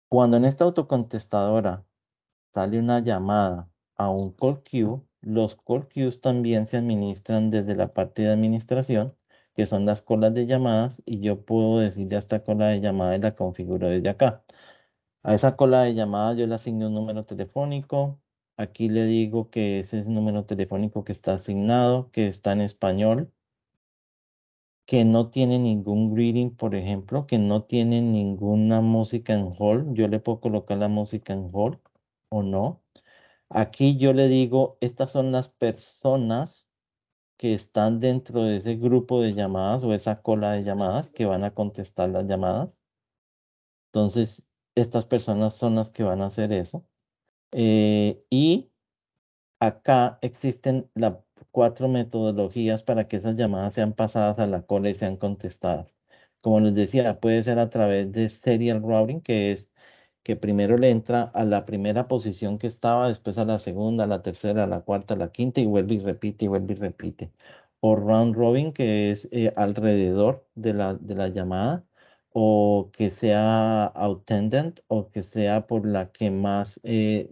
Cuando en esta autocontestadora sale una llamada a un call queue, los call queues también se administran desde la parte de administración que son las colas de llamadas, y yo puedo decirle a esta cola de llamada y la configuro desde acá. A esa cola de llamada yo le asigno un número telefónico. Aquí le digo que ese es el número telefónico que está asignado, que está en español, que no tiene ningún greeting, por ejemplo, que no tiene ninguna música en hall. Yo le puedo colocar la música en hall o no. Aquí yo le digo, estas son las personas que están dentro de ese grupo de llamadas o esa cola de llamadas que van a contestar las llamadas. Entonces, estas personas son las que van a hacer eso. Eh, y acá existen las cuatro metodologías para que esas llamadas sean pasadas a la cola y sean contestadas. Como les decía, puede ser a través de serial routing, que es que primero le entra a la primera posición que estaba, después a la segunda, a la tercera, a la cuarta, a la quinta y vuelve y repite y vuelve y repite. O round robin, que es eh, alrededor de la, de la llamada, o que sea outtendent o que sea por la que más eh,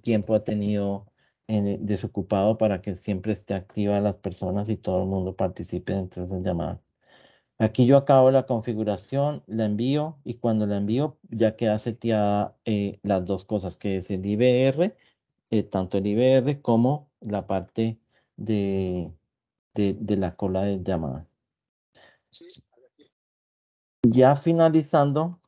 tiempo ha tenido eh, desocupado para que siempre esté activa las personas y todo el mundo participe dentro de la llamadas. Aquí yo acabo la configuración, la envío y cuando la envío ya queda seteada eh, las dos cosas que es el IBR, eh, tanto el IBR como la parte de, de, la cola de llamada. Ya finalizando,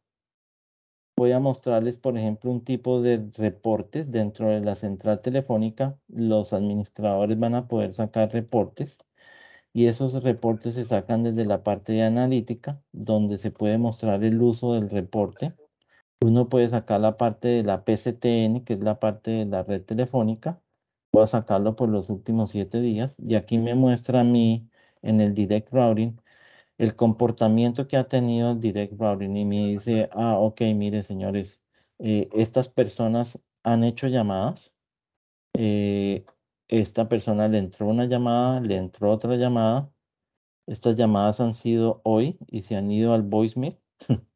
voy a mostrarles, por ejemplo, un tipo de reportes dentro de la central telefónica. Los administradores van a poder sacar reportes y esos reportes se sacan desde la parte de analítica, donde se puede mostrar el uso del reporte. Uno puede sacar la parte de la PCTN, que es la parte de la red telefónica. Voy a sacarlo por los últimos siete días y aquí me muestra a mí en el direct routing el comportamiento que ha tenido el direct routing y me dice, ah, ok, mire señores, eh, estas personas han hecho llamadas, eh, esta persona le entró una llamada, le entró otra llamada. Estas llamadas han sido hoy y se han ido al voicemail.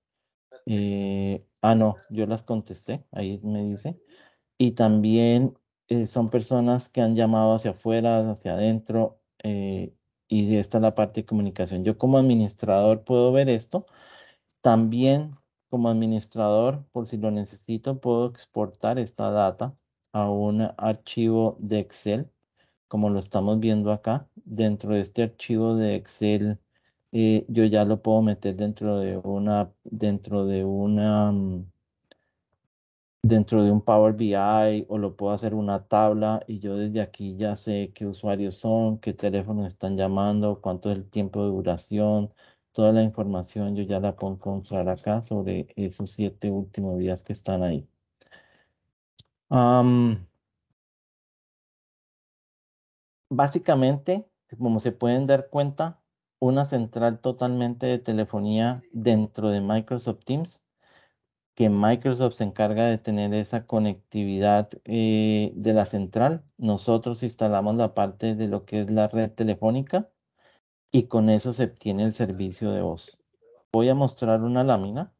Eh, ah, no, yo las contesté, ahí me dice. Y también eh, son personas que han llamado hacia afuera, hacia adentro, eh, y esta es la parte de comunicación. Yo como administrador puedo ver esto. También como administrador, por si lo necesito, puedo exportar esta data a un archivo de Excel, como lo estamos viendo acá. Dentro de este archivo de Excel, eh, yo ya lo puedo meter dentro de una, dentro de una, mm, dentro de un Power BI o lo puedo hacer una tabla y yo desde aquí ya sé qué usuarios son, qué teléfonos están llamando, cuánto es el tiempo de duración, toda la información yo ya la puedo encontrar acá sobre esos siete últimos días que están ahí básicamente, como se pueden dar cuenta, una central totalmente de telefonía dentro de Microsoft Teams, que Microsoft se encarga de tener esa conectividad eh, de la central. Nosotros instalamos la parte de lo que es la red telefónica y con eso se obtiene el servicio de voz. Voy a mostrar una lámina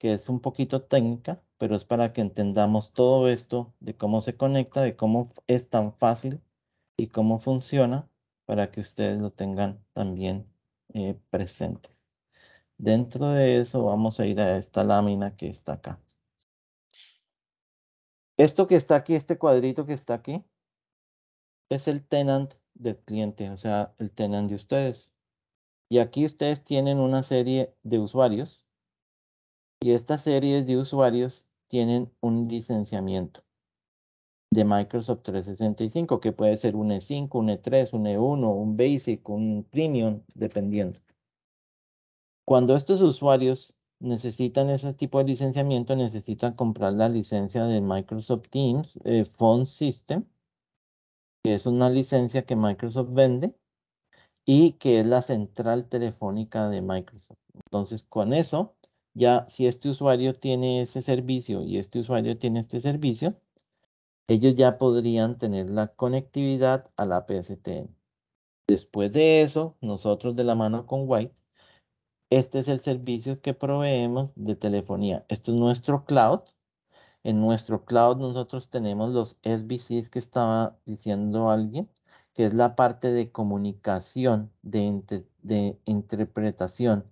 que es un poquito técnica, pero es para que entendamos todo esto de cómo se conecta, de cómo es tan fácil y cómo funciona para que ustedes lo tengan también eh, presentes. Dentro de eso vamos a ir a esta lámina que está acá. Esto que está aquí, este cuadrito que está aquí, es el tenant del cliente, o sea, el tenant de ustedes. Y aquí ustedes tienen una serie de usuarios y estas series de usuarios tienen un licenciamiento de Microsoft 365, que puede ser un E5, un E3, un E1, un Basic, un Premium, dependiendo. Cuando estos usuarios necesitan ese tipo de licenciamiento, necesitan comprar la licencia de Microsoft Teams eh, Phone System, que es una licencia que Microsoft vende y que es la central telefónica de Microsoft. Entonces, con eso, ya si este usuario tiene ese servicio y este usuario tiene este servicio, ellos ya podrían tener la conectividad a la PSTN. Después de eso, nosotros de la mano con White, este es el servicio que proveemos de telefonía. Esto es nuestro cloud. En nuestro cloud nosotros tenemos los SBCs que estaba diciendo alguien, que es la parte de comunicación, de, de interpretación,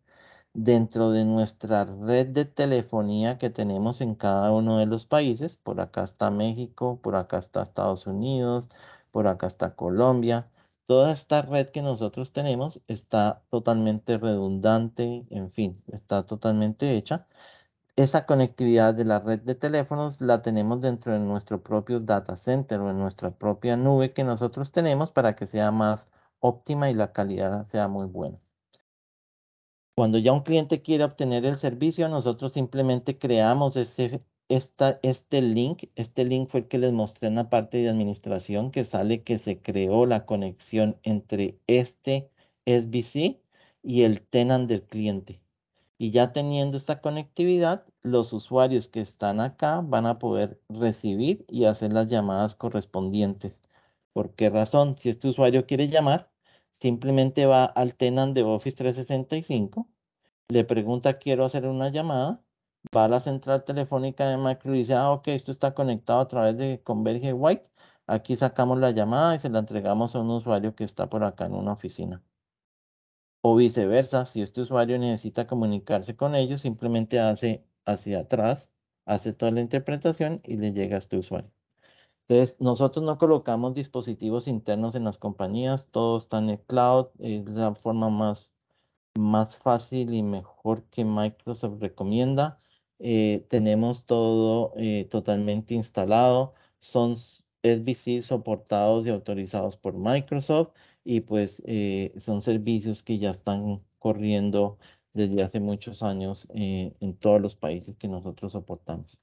dentro de nuestra red de telefonía que tenemos en cada uno de los países. Por acá está México, por acá está Estados Unidos, por acá está Colombia. Toda esta red que nosotros tenemos está totalmente redundante, en fin, está totalmente hecha. Esa conectividad de la red de teléfonos la tenemos dentro de nuestro propio data center o en nuestra propia nube que nosotros tenemos para que sea más óptima y la calidad sea muy buena. Cuando ya un cliente quiere obtener el servicio, nosotros simplemente creamos este, esta, este link. Este link fue el que les mostré en la parte de administración que sale que se creó la conexión entre este SBC y el tenant del cliente. Y ya teniendo esta conectividad, los usuarios que están acá van a poder recibir y hacer las llamadas correspondientes. ¿Por qué razón? Si este usuario quiere llamar, simplemente va al tenant de Office 365, le pregunta quiero hacer una llamada, va a la central telefónica de Macro y dice, ah, ok, esto está conectado a través de Converge White, aquí sacamos la llamada y se la entregamos a un usuario que está por acá en una oficina. O viceversa, si este usuario necesita comunicarse con ellos, simplemente hace hacia atrás, hace toda la interpretación y le llega a este usuario. Entonces, nosotros no colocamos dispositivos internos en las compañías, todo está en el cloud, es la forma más, más fácil y mejor que Microsoft recomienda. Eh, tenemos todo eh, totalmente instalado, son SBC soportados y autorizados por Microsoft y pues eh, son servicios que ya están corriendo desde hace muchos años en todos los países que nosotros soportamos.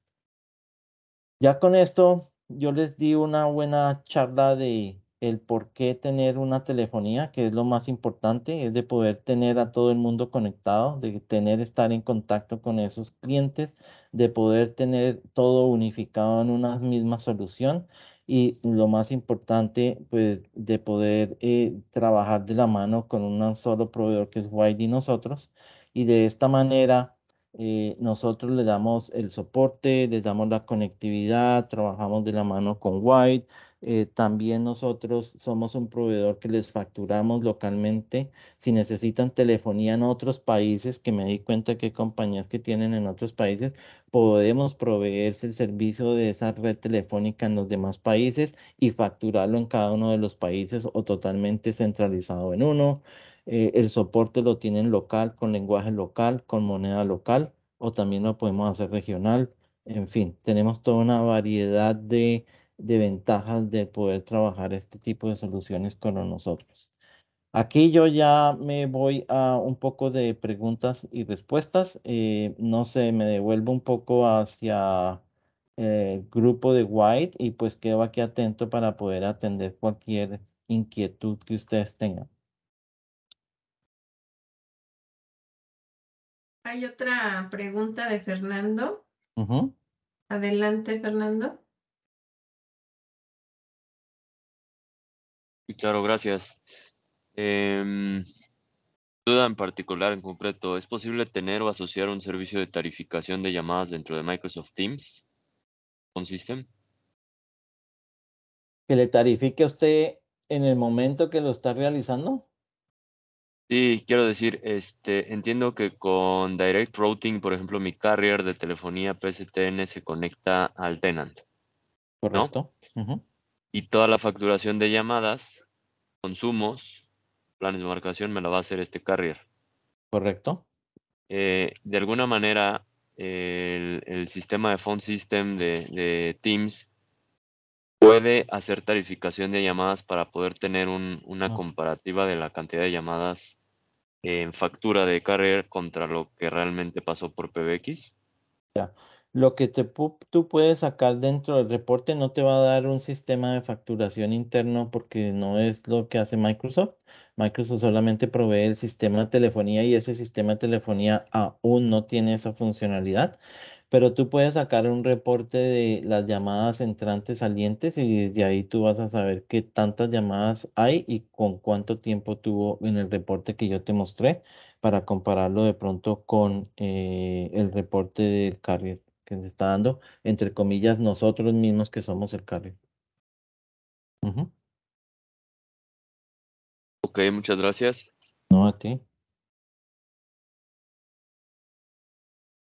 Ya con esto yo les di una buena charla de el por qué tener una telefonía, que es lo más importante, es de poder tener a todo el mundo conectado, de tener estar en contacto con esos clientes, de poder tener todo unificado en una misma solución y lo más importante, pues de poder eh, trabajar de la mano con un solo proveedor que es White y nosotros y de esta manera eh, nosotros le damos el soporte, les damos la conectividad, trabajamos de la mano con White. Eh, también nosotros somos un proveedor que les facturamos localmente. Si necesitan telefonía en otros países, que me di cuenta que hay compañías que tienen en otros países, podemos proveerse el servicio de esa red telefónica en los demás países y facturarlo en cada uno de los países o totalmente centralizado en uno. Eh, el soporte lo tienen local, con lenguaje local, con moneda local, o también lo podemos hacer regional. En fin, tenemos toda una variedad de, ventajas de poder trabajar este tipo de soluciones con nosotros. Aquí yo ya me voy a un poco de preguntas y respuestas. Eh, no sé, me devuelvo un poco hacia el eh, grupo de White y pues quedo aquí atento para poder atender cualquier inquietud que ustedes tengan. Hay otra pregunta de Fernando. Adelante, Fernando. claro, gracias. Em, duda en particular, en concreto, ¿es posible tener o asociar un servicio de tarificación de llamadas dentro de Microsoft Teams? con System? ¿Que le tarifique a usted en el momento que lo está realizando? Sí, quiero decir, este, entiendo que con Direct Routing, por ejemplo, mi carrier de telefonía PSTN se conecta al tenant. Correcto. Y toda la facturación de llamadas, consumos, planes de marcación, me la va a hacer este carrier. Correcto. Eh, de alguna manera, el, sistema de phone system de, de Teams puede hacer tarificación de llamadas para poder tener una comparativa de la cantidad de llamadas en factura de carrera contra lo que realmente pasó por PBX. Lo que te, tú puedes sacar dentro del reporte no te va a dar un sistema de facturación interno porque no es lo que hace Microsoft. Microsoft solamente provee el sistema de telefonía y ese sistema de telefonía aún no tiene esa funcionalidad pero tú puedes sacar un reporte de las llamadas entrantes, salientes y de ahí tú vas a saber qué tantas llamadas hay y con cuánto tiempo tuvo en el reporte que yo te mostré para compararlo de pronto con eh, el reporte del carrier que se está dando, entre comillas, nosotros mismos que somos el carrier. Ok, muchas gracias. No, a ti.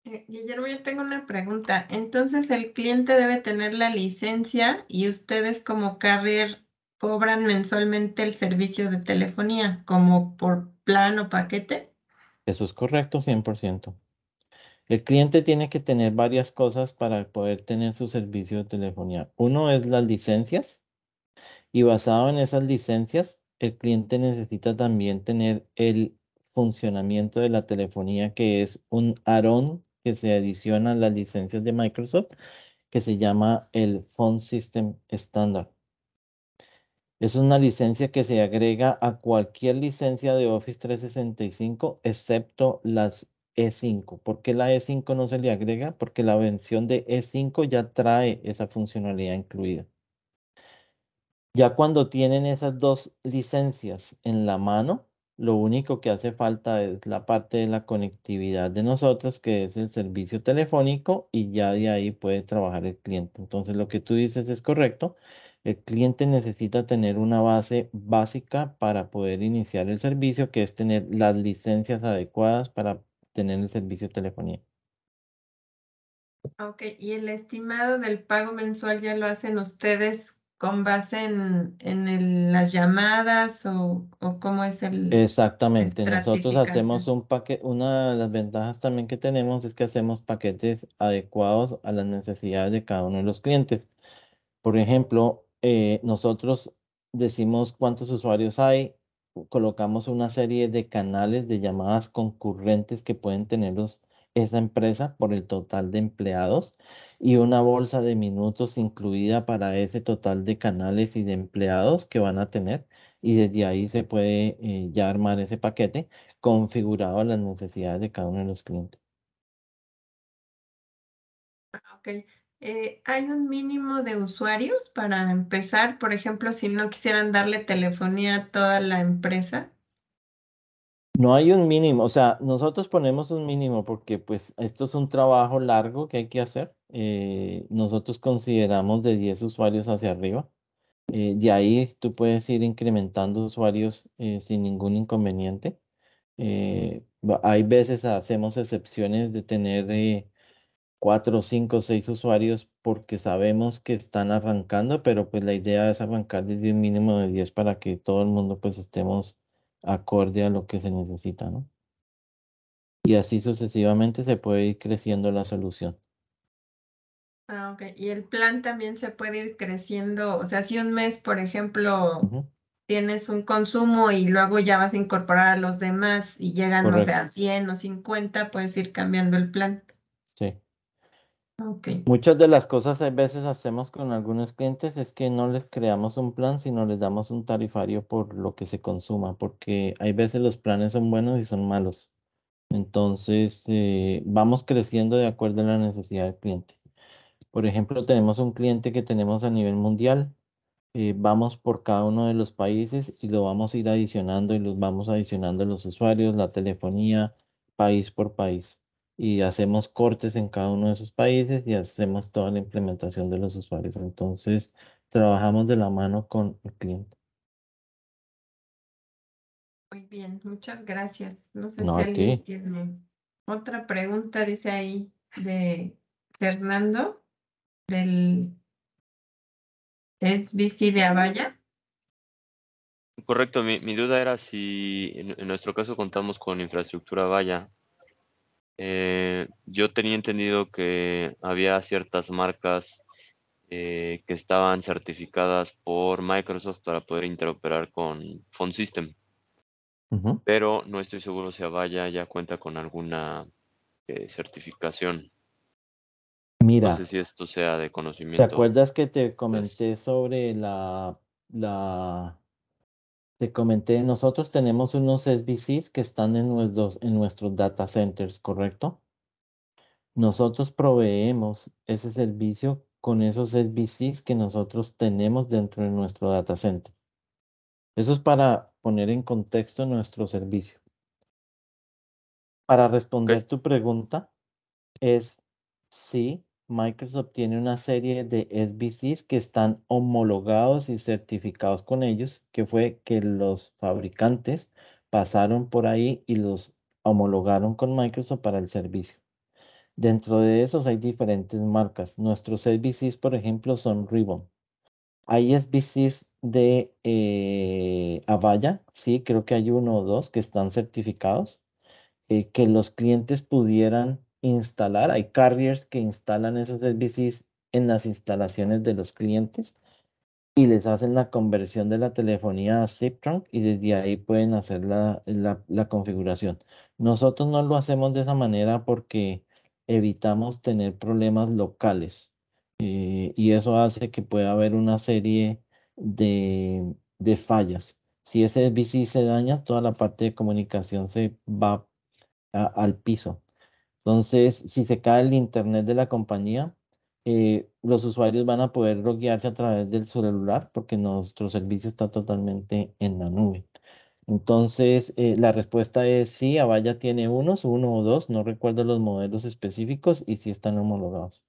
Eh, Guillermo, yo tengo una pregunta. Entonces, el cliente debe tener la licencia y ustedes como carrier cobran mensualmente el servicio de telefonía, como por plan o paquete. Eso es correcto, 100%. El cliente tiene que tener varias cosas para poder tener su servicio de telefonía. Uno es las licencias y basado en esas licencias, el cliente necesita también tener el funcionamiento de la telefonía, que es un arón que se adiciona a las licencias de Microsoft que se llama el Font System Standard. Es una licencia que se agrega a cualquier licencia de Office 365 excepto las E5. ¿Por qué la E5 no se le agrega? Porque la versión de E5 ya trae esa funcionalidad incluida. Ya cuando tienen esas dos licencias en la mano, lo único que hace falta es la parte de la conectividad de nosotros, que es el servicio telefónico, y ya de ahí puede trabajar el cliente. Entonces, lo que tú dices es correcto. El cliente necesita tener una base básica para poder iniciar el servicio, que es tener las licencias adecuadas para tener el servicio telefónico. telefonía. Ok, y el estimado del pago mensual ya lo hacen ustedes con base en, las llamadas o, cómo es el... Exactamente, nosotros hacemos un paquete, una de las ventajas también que tenemos es que hacemos paquetes adecuados a las necesidades de cada uno de los clientes. Por ejemplo, eh, nosotros decimos cuántos usuarios hay, colocamos una serie de canales de llamadas concurrentes que pueden tener los esa empresa por el total de empleados y una bolsa de minutos incluida para ese total de canales y de empleados que van a tener y desde ahí se puede eh, ya armar ese paquete configurado a las necesidades de cada uno de los clientes. Ah, ok. Eh, ¿Hay un mínimo de usuarios para empezar? Por ejemplo, si no quisieran darle telefonía a toda la empresa. No hay un mínimo, o sea, nosotros ponemos un mínimo porque pues esto es un trabajo largo que hay que hacer. Eh, nosotros consideramos de 10 usuarios hacia arriba. Eh, de ahí tú puedes ir incrementando usuarios eh, sin ningún inconveniente. hay veces hacemos excepciones de tener 4, 5, 6 usuarios porque sabemos que están arrancando, pero pues la idea es arrancar desde un mínimo de 10 para que todo el mundo pues estemos acorde a lo que se necesita, ¿no? Y así sucesivamente se puede ir creciendo la solución. Ah, ok. Y el plan también se puede ir creciendo. O sea, si un mes, por ejemplo, tienes un consumo y luego ya vas a incorporar a los demás y llegan, no sé, a 100 o 50, puedes ir cambiando el plan. Muchas de las cosas a veces hacemos con algunos clientes es que no les creamos un plan, sino les damos un tarifario por lo que se consuma, porque hay veces los planes son buenos y son malos. Entonces, eh, vamos creciendo de acuerdo a la necesidad del cliente. Por ejemplo, tenemos un cliente que tenemos a nivel mundial, eh, vamos por cada uno de los países y lo vamos a ir adicionando y los vamos adicionando los usuarios, la telefonía, país por país y hacemos cortes en cada uno de esos países y hacemos toda la implementación de los usuarios. Entonces, trabajamos de la mano con el cliente. Muy bien, muchas gracias. No sé si alguien tiene otra pregunta, dice ahí, de Fernando, del SBC de Avaya. Correcto, mi, duda era si en, en, nuestro caso contamos con infraestructura Avaya eh, yo tenía entendido que había ciertas marcas eh, que estaban certificadas por Microsoft para poder interoperar con Phone System. Pero no estoy seguro si Avaya ya cuenta con alguna eh, certificación. Mira. No sé si esto sea de conocimiento. ¿Te acuerdas que te comenté sobre la, la te comenté, nosotros tenemos unos SBCs que están en nuestros, en data centers, ¿correcto? Nosotros proveemos ese servicio con esos SBCs que nosotros tenemos dentro de nuestro data center. Eso es para poner en contexto nuestro servicio. Para responder tu pregunta, es sí, Microsoft tiene una serie de SBCs que están homologados y certificados con ellos, que fue que los fabricantes pasaron por ahí y los homologaron con Microsoft para el servicio. Dentro de esos hay diferentes marcas. Nuestros SBCs, por ejemplo, son Ribbon. Hay SBCs de eh, Avaya, sí, creo que hay uno o dos que están certificados, eh, que los clientes pudieran instalar, hay carriers que instalan esos SBCs en las instalaciones de los clientes y les hacen la conversión de la telefonía a ZipTrunk y desde ahí pueden hacer la, configuración. Nosotros no lo hacemos de esa manera porque evitamos tener problemas locales eh, y eso hace que pueda haber una serie de, fallas. Si ese SBC se daña, toda la parte de comunicación se va al piso. Entonces, si se cae el internet de la compañía, eh, los usuarios van a poder loguearse a través del celular porque nuestro servicio está totalmente en la nube. Entonces, eh, la respuesta es sí, Avaya tiene unos, uno o dos, no recuerdo los modelos específicos y sí están homologados.